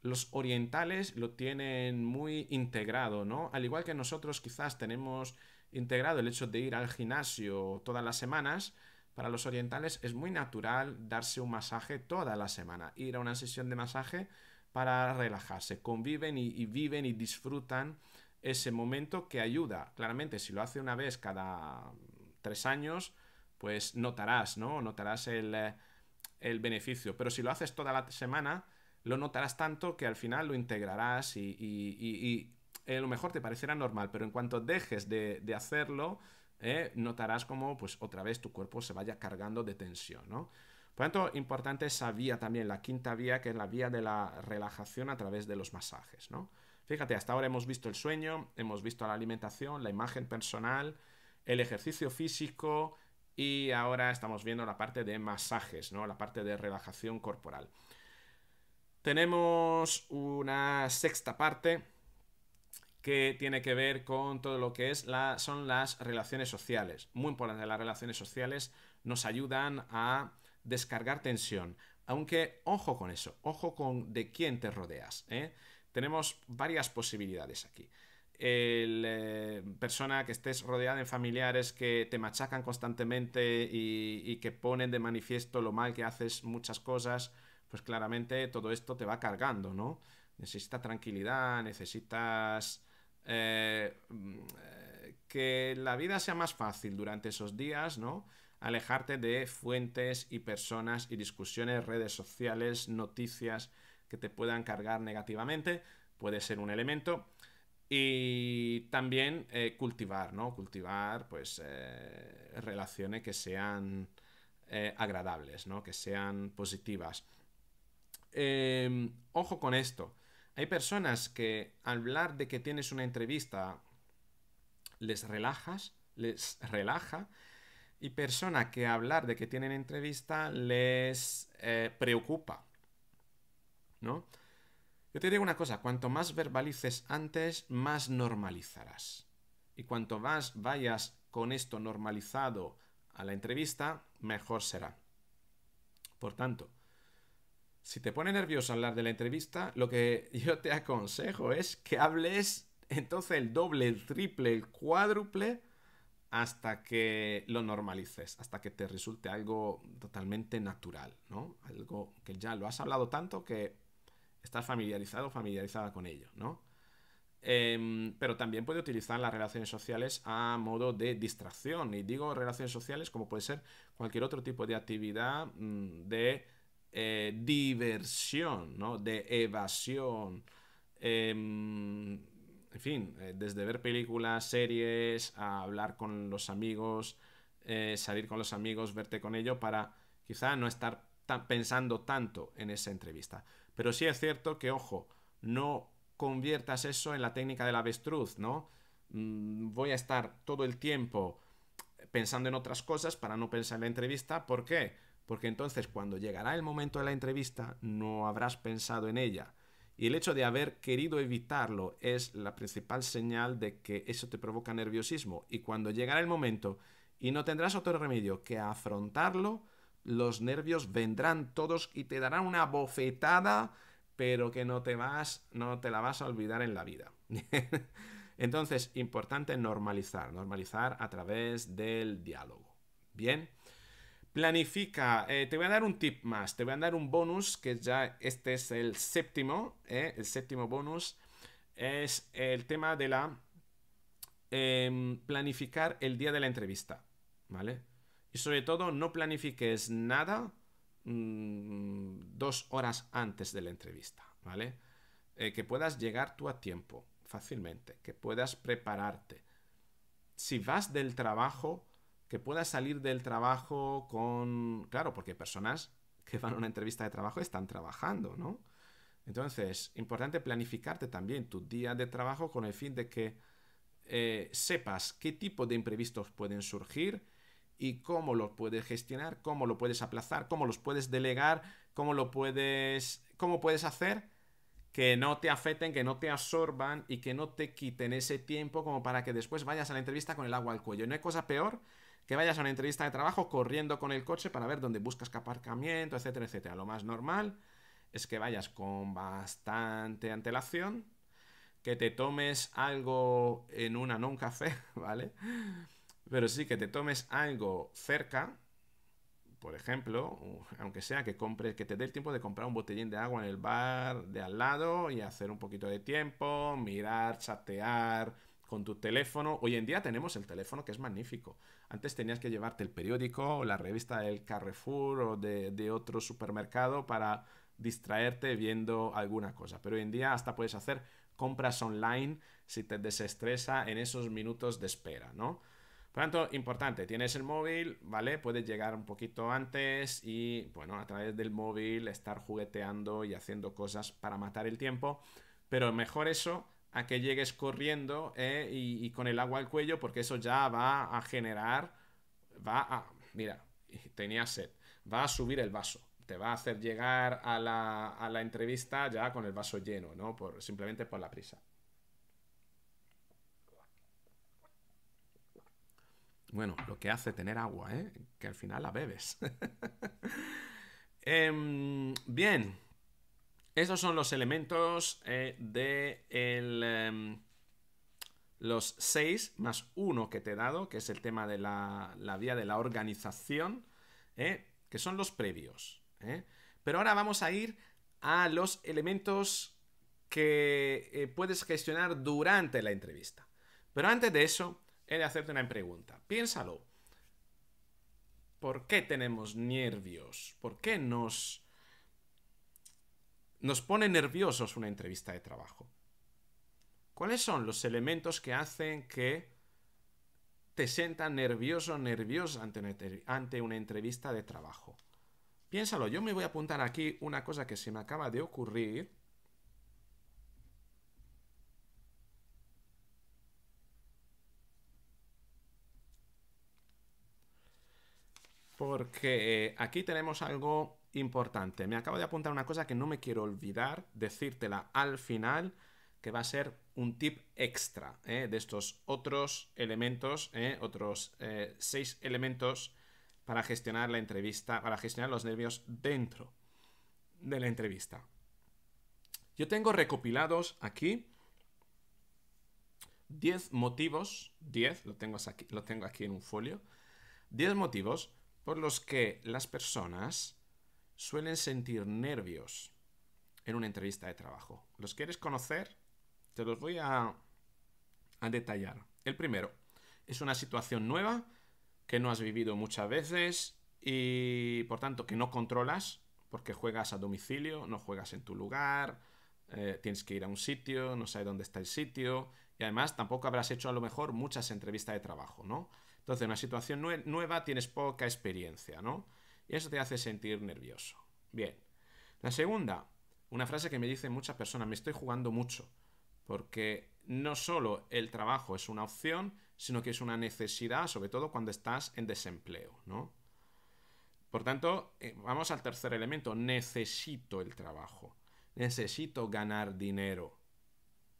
los orientales lo tienen muy integrado, ¿no? Al igual que nosotros quizás tenemos integrado el hecho de ir al gimnasio todas las semanas, para los orientales es muy natural darse un masaje toda la semana, ir a una sesión de masaje para relajarse, conviven y, viven y disfrutan ese momento que ayuda. Claramente, si lo hace una vez cada tres años, pues notarás, ¿no? Notarás el, eh, el beneficio. Pero si lo haces toda la semana, lo notarás tanto que al final lo integrarás y, a eh, lo mejor te parecerá normal, pero en cuanto dejes de, hacerlo, eh, notarás como pues otra vez tu cuerpo se vaya cargando de tensión, Por lo tanto, importante esa vía también, la quinta vía, que es la vía de la relajación a través de los masajes, Fíjate, hasta ahora hemos visto el sueño, hemos visto la alimentación, la imagen personal, el ejercicio físico y ahora estamos viendo la parte de masajes, ¿no? La parte de relajación corporal. Tenemos una sexta parte que tiene que ver con todo lo que es son las relaciones sociales. Muy importante, las relaciones sociales nos ayudan a descargar tensión. Aunque ojo con eso, ojo con de quién te rodeas. ¿eh? Tenemos varias posibilidades aquí. El, eh, persona que estés rodeada de familiares que te machacan constantemente y que ponen de manifiesto lo mal que haces muchas cosas pues claramente todo esto te va cargando, ¿no? Necesitas tranquilidad, necesitas eh, mm, que la vida sea más fácil durante esos días, ¿no? Alejarte de fuentes y personas y discusiones, redes sociales, noticias que te puedan cargar negativamente, puede ser un elemento. Y también eh, cultivar, ¿no? Cultivar, pues, eh, relaciones que sean agradables, ¿no? Que sean positivas. Em, ojo con esto. Hay personas que al hablar de que tienes una entrevista les relajas, les relaja, y personas que hablar de que tienen entrevista les eh, preocupa, ¿no? Yo te digo una cosa, cuanto más verbalices antes, más normalizarás. Y cuanto más vayas con esto normalizado a la entrevista, mejor será. Por tanto, si te pone nervioso hablar de la entrevista, lo que yo te aconsejo es que hables entonces el doble, el triple, el cuádruple hasta que lo normalices, hasta que te resulte algo totalmente natural, ¿no? Algo que ya lo has hablado tanto que estás familiarizado familiarizada con ello, ¿no? Em, pero también puede utilizar las relaciones sociales a modo de distracción. Y digo relaciones sociales como puede ser cualquier otro tipo de actividad mm, de eh, diversión, ¿no? de evasión, em, en fin, eh, desde ver películas, series, a hablar con los amigos, eh, salir con los amigos, verte con ellos, para quizá no estar pensando tanto en esa entrevista. Pero sí es cierto que, ojo, no conviertas eso en la técnica del avestruz, ¿no? Mm, voy a estar todo el tiempo pensando en otras cosas para no pensar en la entrevista. ¿Por qué? porque entonces cuando llegará el momento de la entrevista no habrás pensado en ella. Y el hecho de haber querido evitarlo es la principal señal de que eso te provoca nerviosismo. Y cuando llegará el momento y no tendrás otro remedio que afrontarlo, los nervios vendrán todos y te darán una bofetada, pero que no te vas, no te la vas a olvidar en la vida. Entonces, importante normalizar, normalizar a través del diálogo. Bien. Planifica, eh, te voy a dar un tip más, te voy a dar un bonus, que ya este es el séptimo, eh, el séptimo bonus, es el tema de la em, planificar el día de la entrevista, ¿vale? Y sobre todo, no planifiques nada mm, dos horas antes de la entrevista, ¿vale? Eh, que puedas llegar tú a tiempo fácilmente, que puedas prepararte. Si vas del trabajo, que puedas salir del trabajo con... Claro, porque personas que van a una entrevista de trabajo están trabajando, ¿no? Entonces, importante planificarte también tu día de trabajo con el fin de que eh, sepas qué tipo de imprevistos pueden surgir y cómo los puedes gestionar, cómo lo puedes aplazar, cómo los puedes delegar, cómo lo puedes, cómo puedes hacer que no te afecten, que no te absorban y que no te quiten ese tiempo como para que después vayas a la entrevista con el agua al cuello. no hay cosa peor que vayas a una entrevista de trabajo corriendo con el coche para ver dónde buscas aparcamiento, etcétera, etcétera. Lo más normal es que vayas con bastante antelación, que te tomes algo en una, no café, ¿vale? Pero sí que te tomes algo cerca, por ejemplo, aunque sea que compres, que te dé el tiempo de comprar un botellín de agua en el bar de al lado y hacer un poquito de tiempo, mirar, chatear, con tu teléfono. Hoy en día tenemos el teléfono que es magnífico. Antes tenías que llevarte el periódico o la revista del Carrefour o de, otro supermercado para distraerte viendo alguna cosa. Pero hoy en día hasta puedes hacer compras online si te desestresa en esos minutos de espera, ¿no? Por tanto, importante, tienes el móvil, ¿vale? Puedes llegar un poquito antes y, bueno, a través del móvil estar jugueteando y haciendo cosas para matar el tiempo. Pero mejor eso que llegues corriendo eh, y, con el agua al cuello, porque eso ya va a generar, va a, mira, tenía sed, va a subir el vaso, te va a hacer llegar a la, entrevista ya con el vaso lleno, ¿no? Por, simplemente por la prisa. Bueno, lo que hace tener agua, ¿eh? Que al final la bebes. Em, bien. Estos son los elementos eh, de em, los 6 más uno que te he dado, que es el tema de la, vía de la organización, eh, que son los previos. Eh. Pero ahora vamos a ir a los elementos que puedes gestionar durante la entrevista. Pero antes de eso, he de hacerte una pregunta. Piénsalo. ¿Por qué tenemos nervios? ¿Por qué nos nos pone nerviosos una entrevista de trabajo. ¿Cuáles son los elementos que hacen que te sientas nervioso, nerviosa ante una entrevista de trabajo? Piénsalo, yo me voy a apuntar aquí una cosa que se me acaba de ocurrir. Porque eh, aquí tenemos algo importante. Me acabo de apuntar una cosa que no me quiero olvidar, decírtela al final, que va a ser un tip extra ¿eh? de estos otros elementos, ¿eh? otros eh, seis elementos para gestionar la entrevista, para gestionar los nervios dentro de la entrevista. Yo tengo recopilados aquí 10 motivos, 10, lo tengo aquí, lo tengo aquí en un folio, 10 motivos por los que las personas suelen sentir nervios en una entrevista de trabajo. ¿Los quieres conocer? Te los voy a, a detallar. El primero, es una situación nueva que no has vivido muchas veces y por tanto que no controlas porque juegas a domicilio, no juegas en tu lugar, eh, tienes que ir a un sitio, no sabes dónde está el sitio y además tampoco habrás hecho a lo mejor muchas entrevistas de trabajo, ¿no? Entonces, una situación nueva tienes poca experiencia, ¿no? y eso te hace sentir nervioso. Bien. La segunda, una frase que me dicen muchas personas, me estoy jugando mucho, porque no solo el trabajo es una opción, sino que es una necesidad, sobre todo cuando estás en desempleo, ¿no? Por tanto, eh, vamos al tercer elemento, necesito el trabajo, necesito ganar dinero,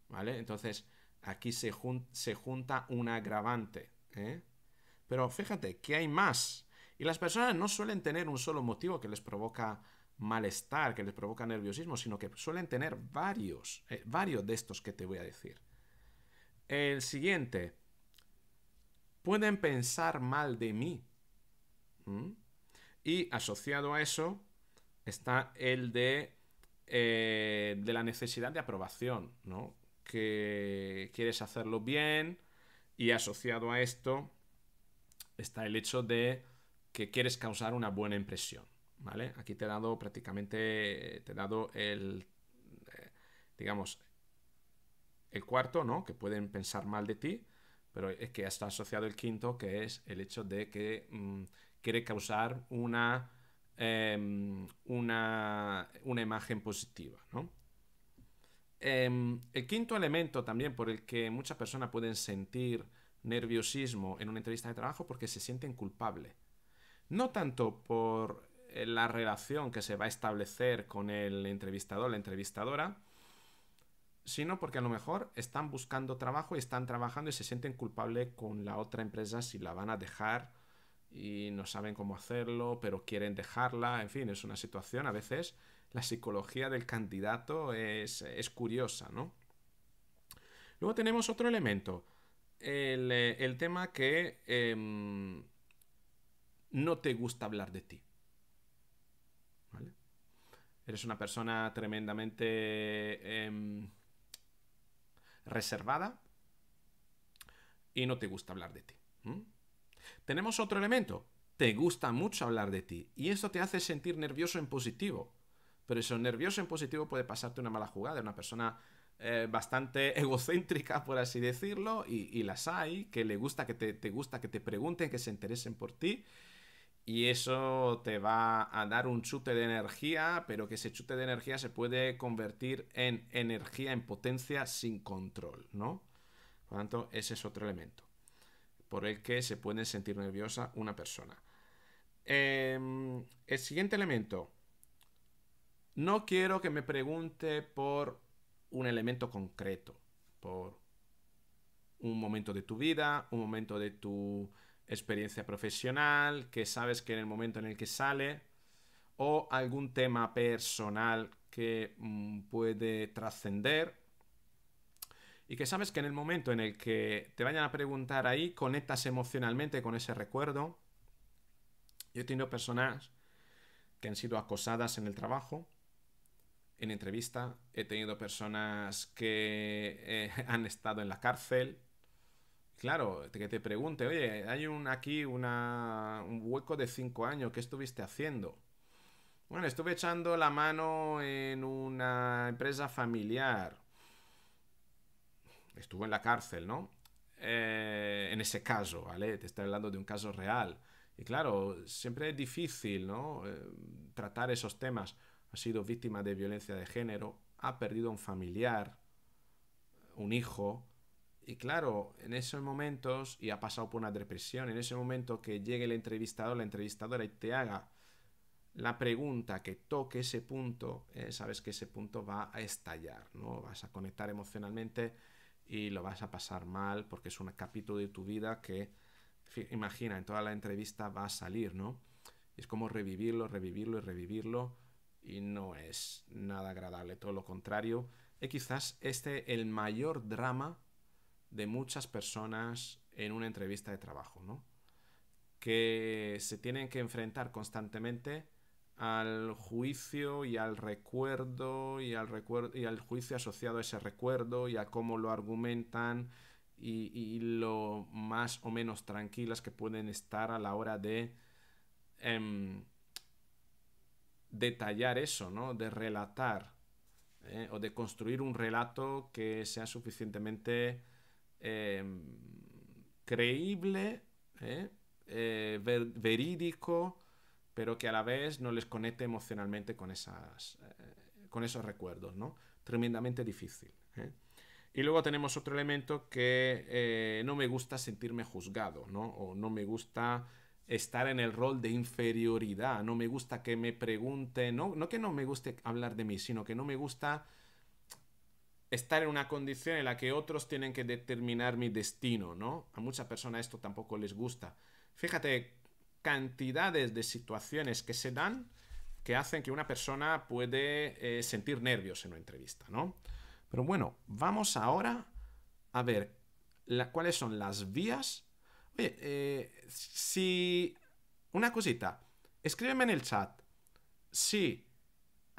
¿vale? Entonces, aquí se, junta un agravante, ¿eh? Pero fíjate que hay más, y las personas no suelen tener un solo motivo que les provoca malestar, que les provoca nerviosismo, sino que suelen tener varios, eh, varios de estos que te voy a decir. El siguiente, pueden pensar mal de mí. Y asociado a eso está el de, eh, de la necesidad de aprobación, ¿no? Que quieres hacerlo bien y asociado a esto está el hecho de que quieres causar una buena impresión, ¿vale? Aquí te he dado prácticamente, te he dado el, eh, digamos, el cuarto, ¿no? Que pueden pensar mal de ti, pero es que está asociado el quinto, que es el hecho de que mm, quiere causar em, una, una, imagen positiva, ¿no? Em, el quinto elemento también por el que muchas personas pueden sentir nerviosismo en una entrevista de trabajo porque se sienten culpables no tanto por eh, la relación que se va a establecer con el entrevistador, la entrevistadora, sino porque a lo mejor están buscando trabajo y están trabajando y se sienten culpables con la otra empresa si la van a dejar y no saben cómo hacerlo, pero quieren dejarla, en fin, es una situación, a veces la psicología del candidato es, curiosa, ¿no? Luego tenemos otro elemento, el, eh, tema que em, no te gusta hablar de ti. Eres una persona tremendamente em, reservada y no te gusta hablar de ti. Tenemos otro elemento. Te gusta mucho hablar de ti y eso te hace sentir nervioso en positivo. Pero eso nervioso en positivo puede pasarte una mala jugada, una persona eh, bastante egocéntrica, por así decirlo, y, las hay, que le gusta que te, te gusta que te pregunten, que se interesen por ti, y eso te va a dar un chute de energía, pero que ese chute de energía se puede convertir en energía en potencia sin control, ¿no? Por lo tanto, ese es otro elemento por el que se puede sentir nerviosa una persona. Em, el siguiente elemento. No quiero que me pregunte por un elemento concreto, por un momento de tu vida, un momento de tu experiencia profesional, que sabes que en el momento en el que sale, o algún tema personal que mm, puede trascender y que sabes que en el momento en el que te vayan a preguntar ahí, conectas emocionalmente con ese recuerdo. Yo he tenido personas que han sido acosadas en el trabajo, en entrevista, he tenido personas que eh, han estado en la cárcel, Claro, que te pregunte, oye, hay un aquí una, un hueco de cinco años, ¿qué estuviste haciendo? Bueno, estuve echando la mano en una empresa familiar. Estuvo en la cárcel, ¿no? Eh, en ese caso, ¿vale? Te estoy hablando de un caso real. Y claro, siempre es difícil, ¿no? Eh, tratar esos temas. Ha sido víctima de violencia de género, ha perdido un familiar, un hijo, y claro, en esos momentos, y ha pasado por una depresión, en ese momento que llegue el entrevistador, la entrevistadora y te haga la pregunta que toque ese punto, eh, sabes que ese punto va a estallar, ¿no? Vas a conectar emocionalmente y lo vas a pasar mal porque es un capítulo de tu vida que, imagina, en toda la entrevista va a salir, ¿no? Es como revivirlo, revivirlo y revivirlo y no es nada agradable, todo lo contrario. Y quizás este el mayor drama de muchas personas en una entrevista de trabajo, ¿no? Que se tienen que enfrentar constantemente al juicio y al recuerdo y al, y al juicio asociado a ese recuerdo y a cómo lo argumentan y, lo más o menos tranquilas que pueden estar a la hora de em, detallar eso, ¿no? De relatar ¿eh? o de construir un relato que sea suficientemente Em, creíble, ¿eh? Eh, verídico, pero que a la vez no les conecte emocionalmente con, esas, eh, con esos recuerdos, ¿no? Tremendamente difícil. Y luego tenemos otro elemento que no me gusta sentirme juzgado, ¿no? O no me gusta estar en el rol de inferioridad, no me gusta que me pregunten, no, no que no me guste hablar de mí, sino que no me gusta estar en una condición en la que otros tienen que determinar mi destino, ¿no? A muchas personas esto tampoco les gusta. Fíjate, cantidades de situaciones que se dan que hacen que una persona puede eh, sentir nervios en una entrevista, ¿no? Pero bueno, vamos ahora a ver cuáles son las vías. Oye, eh, si... Una cosita, escríbeme en el chat Sí.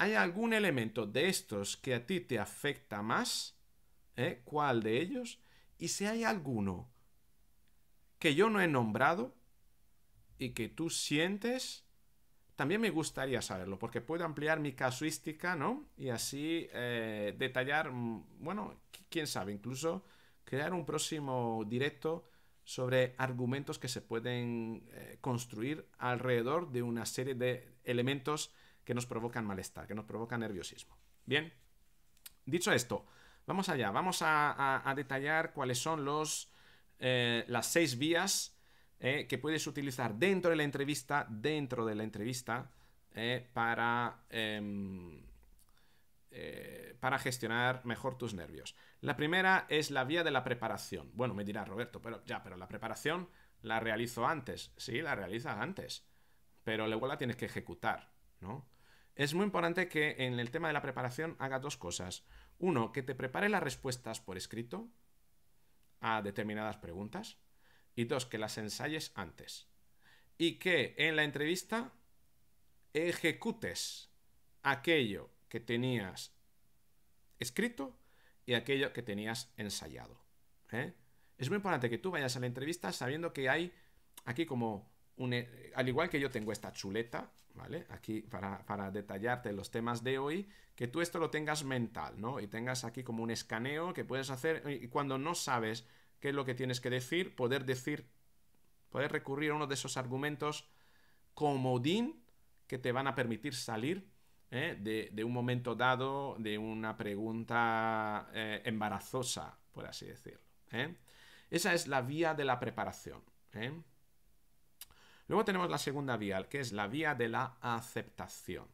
¿Hay algún elemento de estos que a ti te afecta más? Eh? ¿Cuál de ellos? Y si hay alguno que yo no he nombrado y que tú sientes, también me gustaría saberlo, porque puedo ampliar mi casuística, ¿no? Y así eh, detallar, mm, bueno, quién sabe, incluso crear un próximo directo sobre argumentos que se pueden eh, construir alrededor de una serie de elementos que nos provocan malestar, que nos provocan nerviosismo. Bien, dicho esto, vamos allá, vamos a, detallar cuáles son los, eh, las seis vías eh, que puedes utilizar dentro de la entrevista, dentro de la entrevista, eh, para, em, para gestionar mejor tus nervios. La primera es la vía de la preparación. Bueno, me dirá Roberto, pero ya, pero la preparación la realizo antes. Sí, la realizas antes, pero luego la tienes que ejecutar, ¿no? Es muy importante que en el tema de la preparación haga dos cosas. Uno, que te prepare las respuestas por escrito a determinadas preguntas. Y dos, que las ensayes antes. Y que en la entrevista ejecutes aquello que tenías escrito y aquello que tenías ensayado. ¿eh? Es muy importante que tú vayas a la entrevista sabiendo que hay aquí como eh, Al igual que yo tengo esta chuleta ¿vale? Aquí para, detallarte los temas de hoy, que tú esto lo tengas mental, ¿no? Y tengas aquí como un escaneo que puedes hacer y cuando no sabes qué es lo que tienes que decir, poder decir, poder recurrir a uno de esos argumentos comodín que te van a permitir salir ¿eh? de, un momento dado, de una pregunta eh, embarazosa, por así decirlo. ¿eh? Esa es la vía de la preparación. Luego tenemos la segunda vía, que es la vía de la aceptación.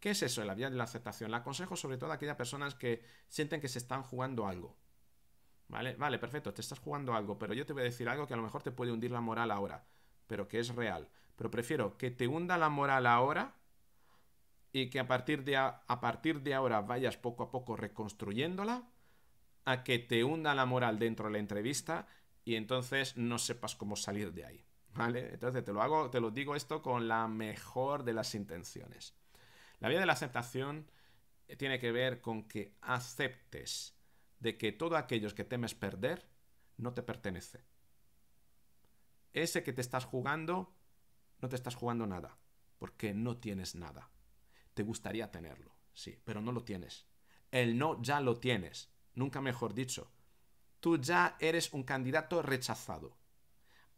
¿Qué es eso la vía de la aceptación? La aconsejo sobre todo a aquellas personas que sienten que se están jugando algo. ¿Vale? Vale, perfecto, te estás jugando algo, pero yo te voy a decir algo que a lo mejor te puede hundir la moral ahora, pero que es real. Pero prefiero que te hunda la moral ahora y que a partir de, a partir de ahora vayas poco a poco reconstruyéndola a que te hunda la moral dentro de la entrevista y entonces no sepas cómo salir de ahí. Entonces te lo hago, te lo digo esto con la mejor de las intenciones. La vía de la aceptación eh, tiene que ver con que aceptes de que todo aquello que temes perder no te pertenece. Ese que te estás jugando, no te estás jugando nada, porque no tienes nada. Te gustaría tenerlo, sí, pero no lo tienes. El no ya lo tienes, nunca mejor dicho. Tú ya eres un candidato rechazado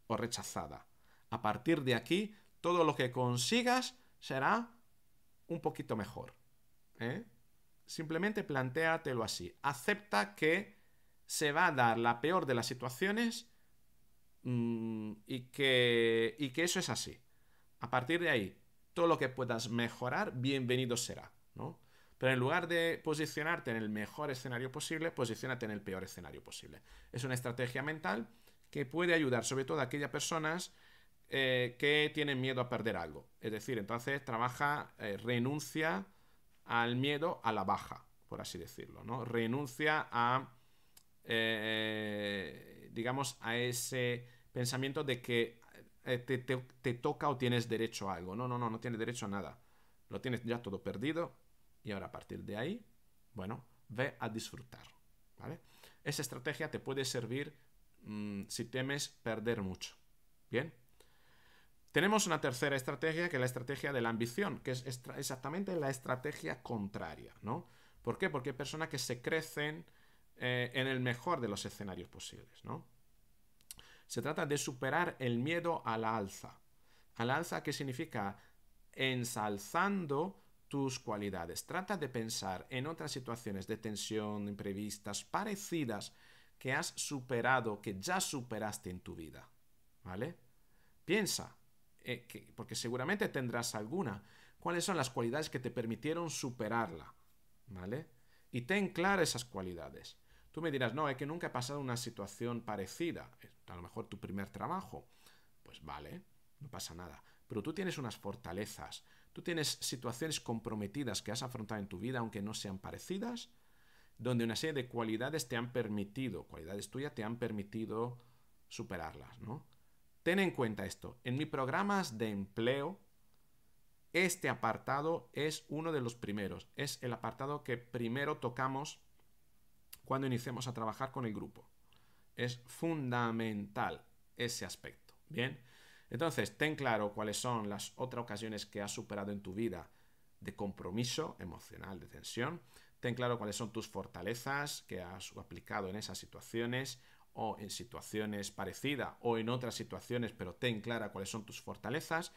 o rechazada. A partir de aquí, todo lo que consigas será un poquito mejor. ¿eh? Simplemente plantéatelo así. Acepta que se va a dar la peor de las situaciones mm, y, que, eso es así. A partir de ahí, todo lo que puedas mejorar, bienvenido será. Pero en lugar de posicionarte en el mejor escenario posible, posicionate en el peor escenario posible. Es una estrategia mental que puede ayudar sobre todo a aquellas personas eh, que tienen miedo a perder algo. Es decir, entonces trabaja, eh, renuncia al miedo a la baja, por así decirlo, ¿no? Renuncia a, eh, digamos, a ese pensamiento de que te, te, toca o tienes derecho a algo. No, no, no, no tienes derecho a nada. Lo tienes ya todo perdido y ahora a partir de ahí, bueno, ve a disfrutar, ¿vale? Esa estrategia te puede servir Mm, si temes perder mucho. Bien. Tenemos una tercera estrategia, que es la estrategia de la ambición, que es exactamente la estrategia contraria, ¿no? ¿Por qué? Porque hay personas que se crecen eh, en el mejor de los escenarios posibles, ¿no? Se trata de superar el miedo a la alza. al alza, que significa? Ensalzando tus cualidades. Trata de pensar en otras situaciones de tensión, imprevistas, parecidas, que has superado, que ya superaste en tu vida. ¿Vale? Piensa, eh, porque seguramente tendrás alguna, cuáles son las cualidades que te permitieron superarla. ¿Vale? Y ten claras esas cualidades. Tú me dirás, no, es que nunca he pasado una situación parecida. Eh, a lo mejor tu primer trabajo. Pues vale, no pasa nada. Pero tú tienes unas fortalezas, tú tienes situaciones comprometidas que has afrontado en tu vida aunque no sean parecidas donde una serie de cualidades te han permitido, cualidades tuyas te han permitido superarlas, ¿no? Ten en cuenta esto, en mis programas de empleo, este apartado es uno de los primeros, es el apartado que primero tocamos cuando iniciemos a trabajar con el grupo. Es fundamental ese aspecto, ¿bien? Entonces, ten claro cuáles son las otras ocasiones que has superado en tu vida de compromiso emocional, de tensión, Ten claro cuáles son tus fortalezas que has aplicado en esas situaciones o en situaciones parecidas o en otras situaciones, pero ten clara cuáles son tus fortalezas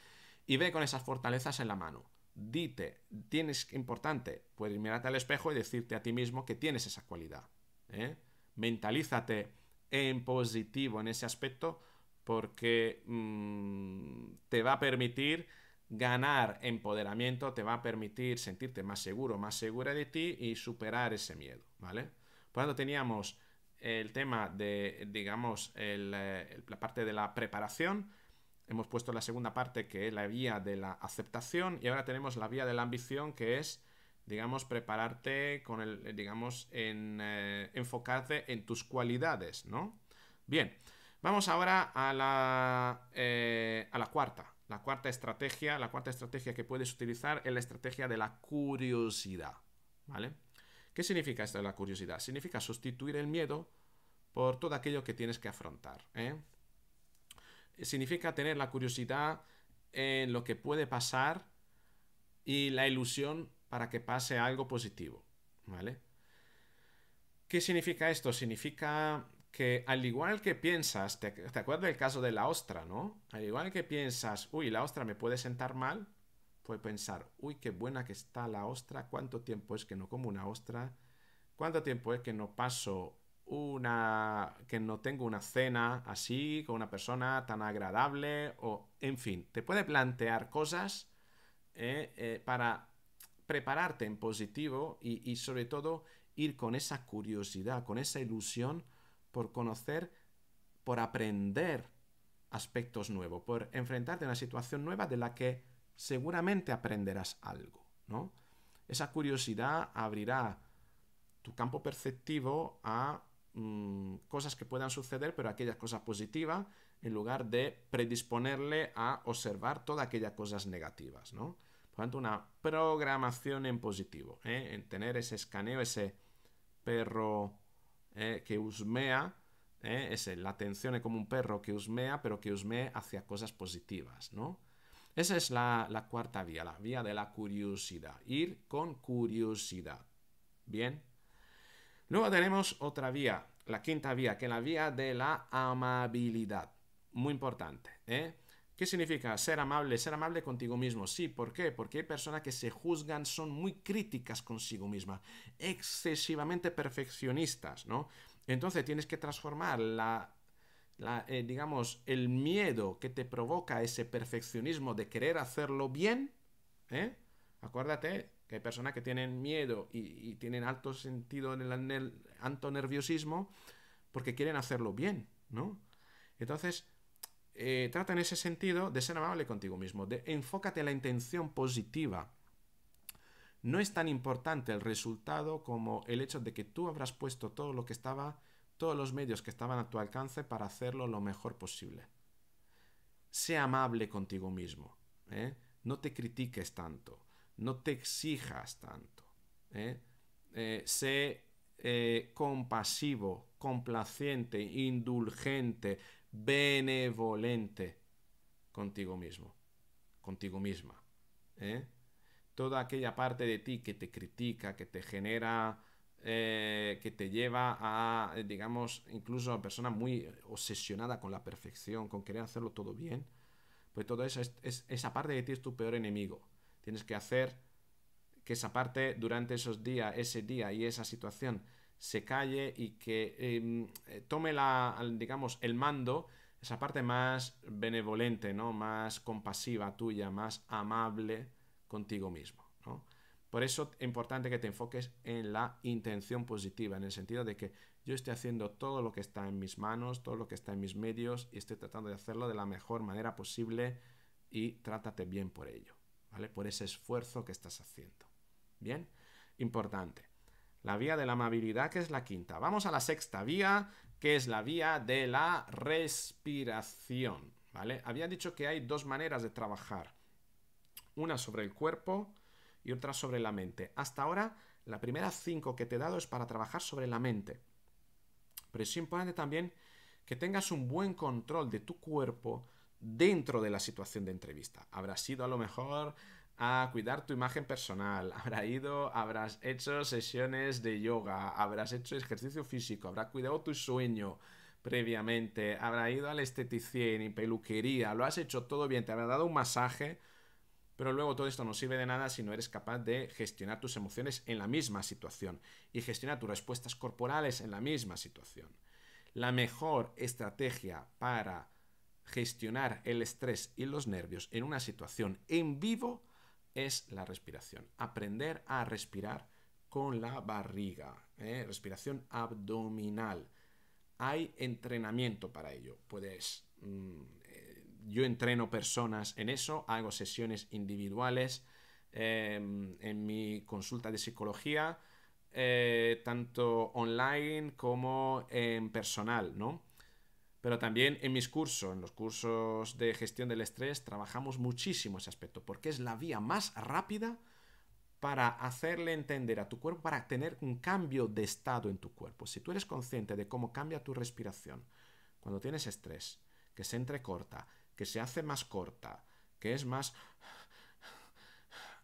y ve con esas fortalezas en la mano. Dite, tienes, importante, puedes mirarte al espejo y decirte a ti mismo que tienes esa cualidad. ¿eh? Mentalízate en positivo en ese aspecto porque mm, te va a permitir ganar empoderamiento te va a permitir sentirte más seguro, más segura de ti y superar ese miedo, ¿vale? tanto, teníamos el tema de, digamos, eh, la parte de la preparación, hemos puesto la segunda parte que es la vía de la aceptación y ahora tenemos la vía de la ambición que es digamos, prepararte con el, digamos, eh, enfocarte en tus cualidades, ¿no? Bien, vamos ahora a eh, a la cuarta, la cuarta estrategia, la cuarta estrategia que puedes utilizar es la estrategia de la curiosidad, ¿vale? ¿Qué significa esto de la curiosidad? Significa sustituir el miedo por todo aquello que tienes que afrontar, ¿eh? Significa tener la curiosidad en lo que puede pasar y la ilusión para que pase algo positivo, ¿vale? ¿Qué significa esto? Significa que al igual que piensas, te, acuerdas del caso de la ostra, ¿no? Al igual que piensas, uy, la ostra me puede sentar mal, puede pensar, uy, qué buena que está la ostra, cuánto tiempo es que no como una ostra, cuánto tiempo es que no paso una, que no tengo una cena así, con una persona tan agradable, o, en fin, te puede plantear cosas eh, eh, para prepararte en positivo y sobre todo ir con esa curiosidad, con esa ilusión, por conocer, por aprender aspectos nuevos, por enfrentarte a una situación nueva de la que seguramente aprenderás algo, Esa curiosidad abrirá tu campo perceptivo a mm, cosas que puedan suceder, pero aquellas cosas positivas, en lugar de predisponerle a observar todas aquellas cosas negativas, Por lo tanto, una programación en positivo, ¿eh? en tener ese escaneo, ese perro eh, que husmea, usmea, eh, es la atención es como un perro que husmea, pero que husmea hacia cosas positivas, ¿no? Esa es la, la, cuarta vía, la vía de la curiosidad, ir con curiosidad, ¿bien? Luego tenemos otra vía, la quinta vía, que es la vía de la amabilidad, muy importante, ¿eh? ¿Qué significa ser amable? Ser amable contigo mismo. Sí, ¿por qué? Porque hay personas que se juzgan, son muy críticas consigo misma, excesivamente perfeccionistas, ¿no? Entonces tienes que transformar la, eh, digamos, el miedo que te provoca ese perfeccionismo de querer hacerlo bien, ¿eh? Acuérdate que hay personas que tienen miedo y, tienen alto sentido en el, en alto nerviosismo porque quieren hacerlo bien, ¿no? Entonces, eh, trata en ese sentido de ser amable contigo mismo, de enfócate en la intención positiva. No es tan importante el resultado como el hecho de que tú habrás puesto todo lo que estaba, todos los medios que estaban a tu alcance para hacerlo lo mejor posible. Sea amable contigo mismo. ¿eh? No te critiques tanto. No te exijas tanto. ¿eh? sé compasivo, complaciente, indulgente, benevolente contigo mismo, contigo misma. ¿eh? Toda aquella parte de ti que te critica, que te genera, eh, que te lleva a, digamos, incluso a persona muy obsesionada con la perfección, con querer hacerlo todo bien, pues toda esa, es, esa parte de ti es tu peor enemigo. Tienes que hacer que esa parte durante esos días, ese día y esa situación se calle y que em, eh, tome la, digamos, el mando, esa parte más benevolente, ¿no? Más compasiva tuya, más amable contigo mismo, Por eso es importante que te enfoques en la intención positiva, en el sentido de que yo estoy haciendo todo lo que está en mis manos, todo lo que está en mis medios y estoy tratando de hacerlo de la mejor manera posible y trátate bien por ello, ¿vale? Por ese esfuerzo que estás haciendo. ¿Bien? Importante. La vía de la amabilidad, que es la quinta. Vamos a la sexta vía, que es la vía de la respiración. ¿Vale? Había dicho que hay dos maneras de trabajar. Una sobre el cuerpo y otra sobre la mente. Hasta ahora, la primera cinco que te he dado es para trabajar sobre la mente. Pero es importante también que tengas un buen control de tu cuerpo dentro de la situación de entrevista. Habrá sido a lo mejor a cuidar tu imagen personal, habrá ido, habrás hecho sesiones de yoga, habrás hecho ejercicio físico, habrás cuidado tu sueño previamente, habrá ido al esteticien y peluquería, lo has hecho todo bien, te habrá dado un masaje, pero luego todo esto no sirve de nada si no eres capaz de gestionar tus emociones en la misma situación y gestionar tus respuestas corporales en la misma situación. La mejor estrategia para gestionar el estrés y los nervios en una situación en vivo es la respiración. Aprender a respirar con la barriga, ¿eh? respiración abdominal. Hay entrenamiento para ello. Puedes, mm, eh, yo entreno personas en eso, hago sesiones individuales em, en mi consulta de psicología, eh, tanto online como en personal, ¿no? Pero también en mis cursos, en los cursos de gestión del estrés, trabajamos muchísimo ese aspecto, porque es la vía más rápida para hacerle entender a tu cuerpo, para tener un cambio de estado en tu cuerpo. Si tú eres consciente de cómo cambia tu respiración cuando tienes estrés, que se entrecorta, que se hace más corta, que es más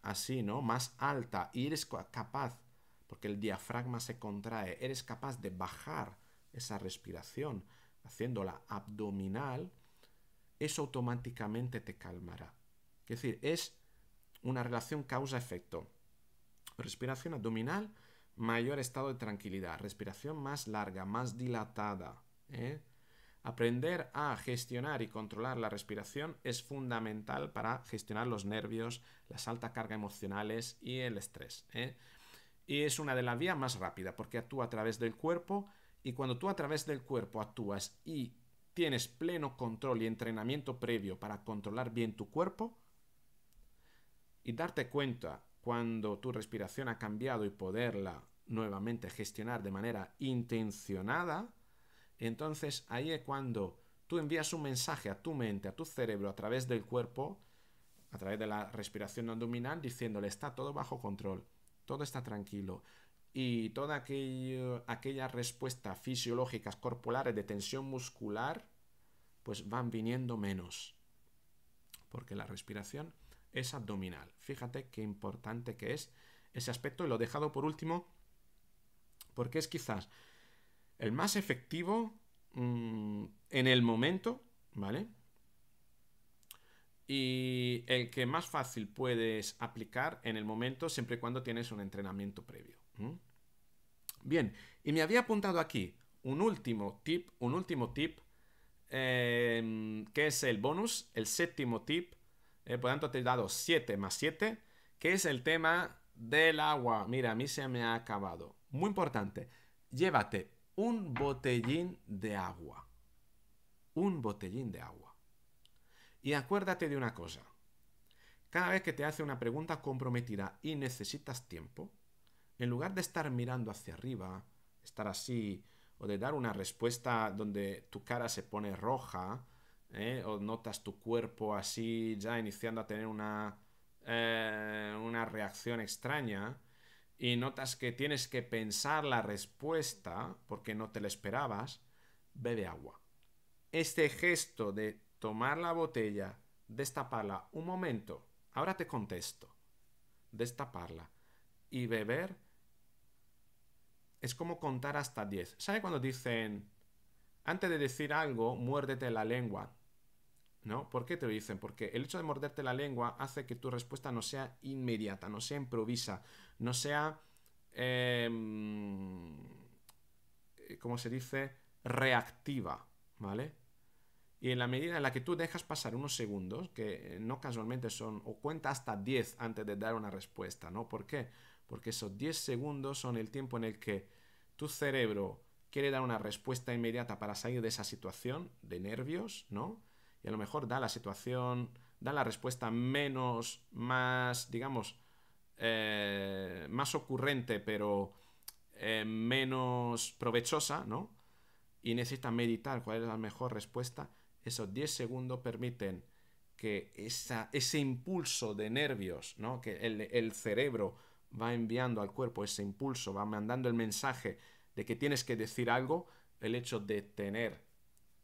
así, ¿no? Más alta y eres capaz, porque el diafragma se contrae, eres capaz de bajar esa respiración haciéndola abdominal, eso automáticamente te calmará. Es decir, es una relación causa-efecto. Respiración abdominal, mayor estado de tranquilidad, respiración más larga, más dilatada. ¿eh? Aprender a gestionar y controlar la respiración es fundamental para gestionar los nervios, las altas cargas emocionales y el estrés. ¿eh? Y es una de las vías más rápidas porque actúa a través del cuerpo y cuando tú a través del cuerpo actúas y tienes pleno control y entrenamiento previo para controlar bien tu cuerpo y darte cuenta cuando tu respiración ha cambiado y poderla nuevamente gestionar de manera intencionada, entonces ahí es cuando tú envías un mensaje a tu mente, a tu cerebro, a través del cuerpo, a través de la respiración abdominal, diciéndole está todo bajo control, todo está tranquilo, y toda aquella respuesta fisiológicas corporales de tensión muscular pues van viniendo menos porque la respiración es abdominal fíjate qué importante que es ese aspecto y lo he dejado por último porque es quizás el más efectivo mm, en el momento vale y el que más fácil puedes aplicar en el momento siempre y cuando tienes un entrenamiento previo Bien, y me había apuntado aquí un último tip, un último tip, em, que es el bonus, el séptimo tip, eh, por tanto te he dado 7 más 7, que es el tema del agua. Mira, a mí se me ha acabado. Muy importante, llévate un botellín de agua. Un botellín de agua. Y acuérdate de una cosa. Cada vez que te hace una pregunta comprometida y necesitas tiempo, en lugar de estar mirando hacia arriba, estar así, o de dar una respuesta donde tu cara se pone roja, ¿eh? o notas tu cuerpo así ya iniciando a tener una, eh, una reacción extraña, y notas que tienes que pensar la respuesta porque no te la esperabas, bebe agua. Este gesto de tomar la botella, destaparla un momento, ahora te contesto, destaparla y beber es como contar hasta 10. ¿Sabe cuando dicen, antes de decir algo, muérdete la lengua? ¿No? ¿Por qué te lo dicen? Porque el hecho de morderte la lengua hace que tu respuesta no sea inmediata, no sea improvisa, no sea, em, eh, como se dice?, reactiva, ¿vale? Y en la medida en la que tú dejas pasar unos segundos, que no casualmente son, o cuenta hasta 10 antes de dar una respuesta, ¿no? ¿Por qué? porque esos 10 segundos son el tiempo en el que tu cerebro quiere dar una respuesta inmediata para salir de esa situación de nervios, ¿no? Y a lo mejor da la situación, da la respuesta menos, más, digamos, eh, más ocurrente, pero eh, menos provechosa, ¿no? Y necesita meditar cuál es la mejor respuesta. Esos 10 segundos permiten que ese impulso de nervios, ¿no? Que el cerebro va enviando al cuerpo ese impulso, va mandando el mensaje de que tienes que decir algo, el hecho de tener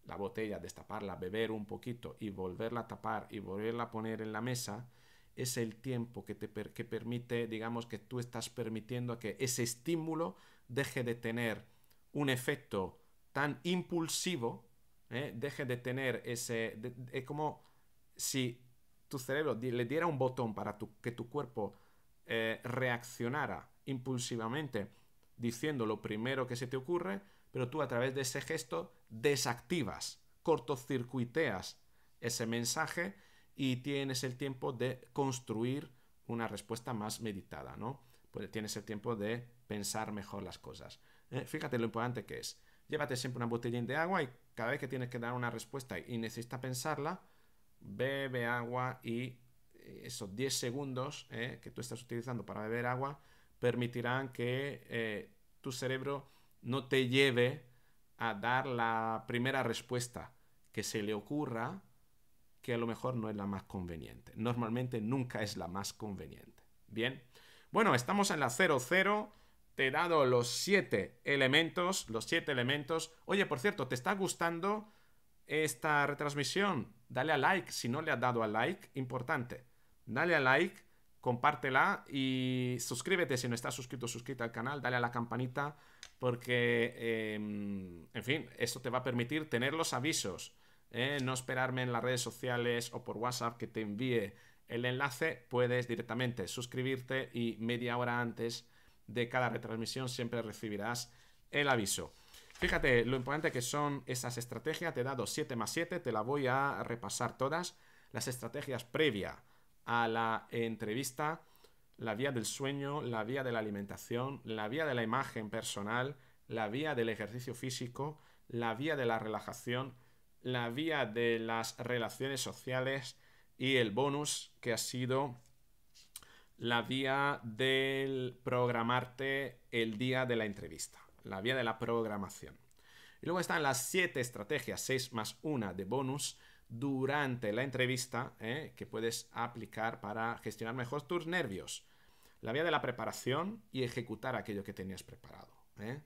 la botella, destaparla, beber un poquito y volverla a tapar y volverla a poner en la mesa, es el tiempo que te permite, digamos, que tú estás permitiendo que ese estímulo deje de tener un efecto tan impulsivo, ¿eh? deje de tener ese... es como si tu cerebro le diera un botón para que tu cuerpo eh, reaccionara impulsivamente diciendo lo primero que se te ocurre, pero tú a través de ese gesto desactivas, cortocircuiteas ese mensaje y tienes el tiempo de construir una respuesta más meditada, ¿no? Pues tienes el tiempo de pensar mejor las cosas. Eh, fíjate lo importante que es. Llévate siempre una botellín de agua y cada vez que tienes que dar una respuesta y necesitas pensarla, bebe agua y eh, esos 10 segundos eh, que tú estás utilizando para beber agua permitirán que eh, tu cerebro no te lleve a dar la primera respuesta que se le ocurra, que a lo mejor no es la más conveniente. Normalmente nunca es la más conveniente. Bien, bueno, estamos en la 00. Te he dado los 7 elementos, los 7 elementos. Oye, por cierto, ¿te está gustando esta retransmisión? Dale a like si no le has dado a like, importante dale a like, compártela y suscríbete si no estás suscrito, suscríbete al canal, dale a la campanita porque, em, en fin, esto te va a permitir tener los avisos, ¿eh? no esperarme en las redes sociales o por WhatsApp que te envíe el enlace, puedes directamente suscribirte y media hora antes de cada retransmisión siempre recibirás el aviso. Fíjate lo importante que son esas estrategias, te he dado 7 más 7, te la voy a repasar todas, las estrategias previas a la entrevista, la vía del sueño, la vía de la alimentación, la vía de la imagen personal, la vía del ejercicio físico, la vía de la relajación, la vía de las relaciones sociales y el bonus que ha sido la vía del programarte el día de la entrevista, la vía de la programación. Y luego están las siete estrategias, 6 más 1 de bonus, durante la entrevista eh, que puedes aplicar para gestionar mejor tus nervios. La vía de la preparación y ejecutar aquello que tenías preparado. Eh.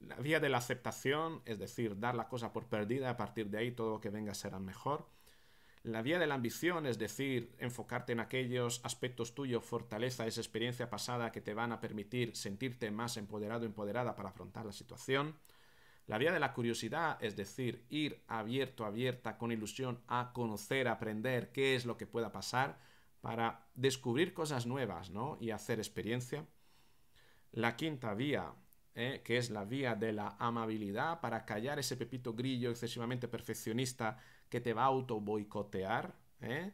La vía de la aceptación, es decir, dar la cosa por perdida, a partir de ahí todo lo que venga será mejor. La vía de la ambición, es decir, enfocarte en aquellos aspectos tuyos, fortaleza, esa experiencia pasada que te van a permitir sentirte más empoderado, o empoderada para afrontar la situación. La vía de la curiosidad, es decir, ir abierto, abierta, con ilusión a conocer, aprender qué es lo que pueda pasar para descubrir cosas nuevas ¿no? y hacer experiencia. La quinta vía, eh, que es la vía de la amabilidad para callar ese pepito grillo excesivamente perfeccionista que te va a auto boicotear. Eh,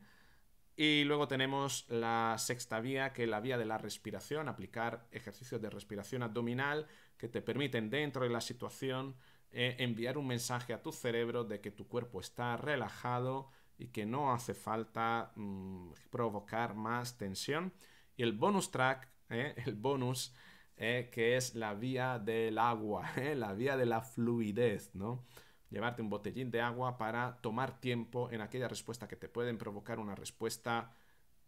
y luego tenemos la sexta vía, que es la vía de la respiración, aplicar ejercicios de respiración abdominal que te permiten dentro de la situación eh, enviar un mensaje a tu cerebro de que tu cuerpo está relajado y que no hace falta mm, provocar más tensión. Y el bonus track, eh, el bonus, eh, que es la vía del agua, la vía de la fluidez, ¿no? llevarte un botellín de agua para tomar tiempo en aquella respuesta que te pueden provocar una respuesta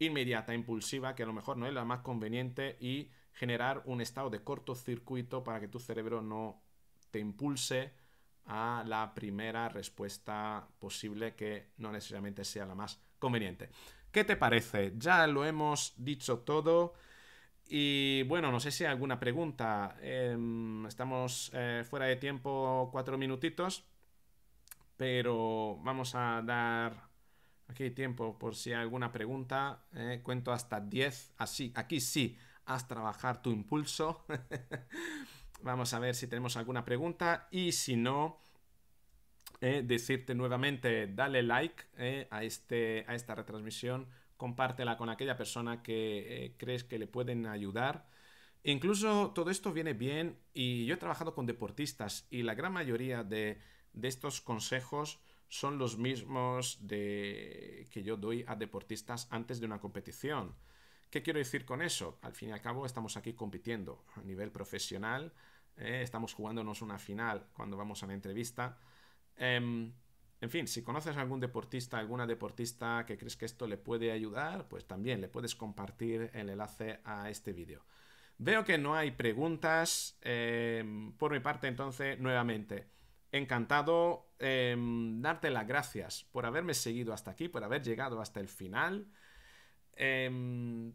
inmediata, impulsiva, que a lo mejor no es la más conveniente y generar un estado de cortocircuito para que tu cerebro no te impulse a la primera respuesta posible que no necesariamente sea la más conveniente. ¿Qué te parece? Ya lo hemos dicho todo. Y bueno, no sé si hay alguna pregunta. Em, estamos eh, fuera de tiempo cuatro minutitos pero vamos a dar aquí tiempo por si hay alguna pregunta. Eh, cuento hasta 10. Así, aquí sí, haz trabajar tu impulso. vamos a ver si tenemos alguna pregunta y si no, eh, decirte nuevamente, dale like eh, a, este, a esta retransmisión, compártela con aquella persona que crees que le pueden ayudar. Incluso todo esto viene bien y yo he trabajado con deportistas y la gran mayoría de de estos consejos son los mismos de, que yo doy a deportistas antes de una competición. ¿Qué quiero decir con eso? Al fin y al cabo estamos aquí compitiendo a nivel profesional, eh, estamos jugándonos una final cuando vamos a la entrevista. Em, en fin, si conoces a algún deportista, alguna deportista que crees que esto le puede ayudar, pues también le puedes compartir el enlace a este vídeo. Veo que no hay preguntas. Em, por mi parte, entonces, nuevamente, Encantado em, darte las gracias por haberme seguido hasta aquí, por haber llegado hasta el final. Em,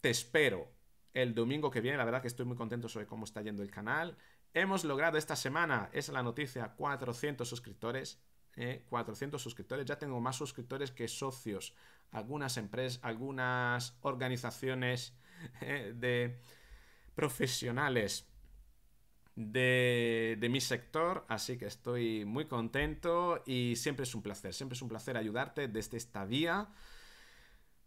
te espero el domingo que viene. La verdad que estoy muy contento sobre cómo está yendo el canal. Hemos logrado esta semana, es la noticia, 400 suscriptores. 400 ¿eh? suscriptores. Ya tengo más suscriptores que socios. Algunas empresas, algunas organizaciones ¿eh? de profesionales de, mi sector, así que estoy muy contento y siempre es un placer, siempre es un placer ayudarte desde esta vía,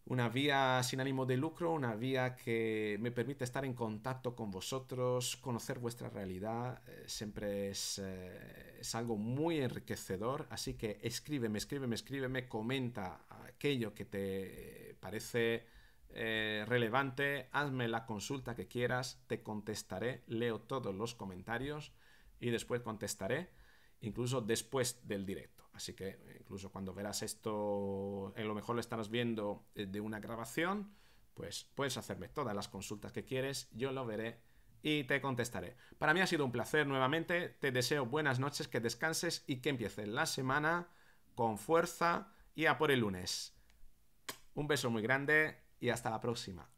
una vía sin ánimo de lucro, una vía que me permite estar en contacto con vosotros, conocer vuestra realidad, eh, siempre es, eh, es, algo muy enriquecedor, así que escríbeme, escríbeme, escríbeme, comenta aquello que te parece eh, relevante, hazme la consulta que quieras, te contestaré, leo todos los comentarios y después contestaré, incluso después del directo. Así que incluso cuando verás esto, a lo mejor lo estarás viendo eh, de una grabación, pues puedes hacerme todas las consultas que quieres, yo lo veré y te contestaré. Para mí ha sido un placer nuevamente, te deseo buenas noches, que descanses y que empieces la semana con fuerza y a por el lunes. Un beso muy grande y hasta la próxima.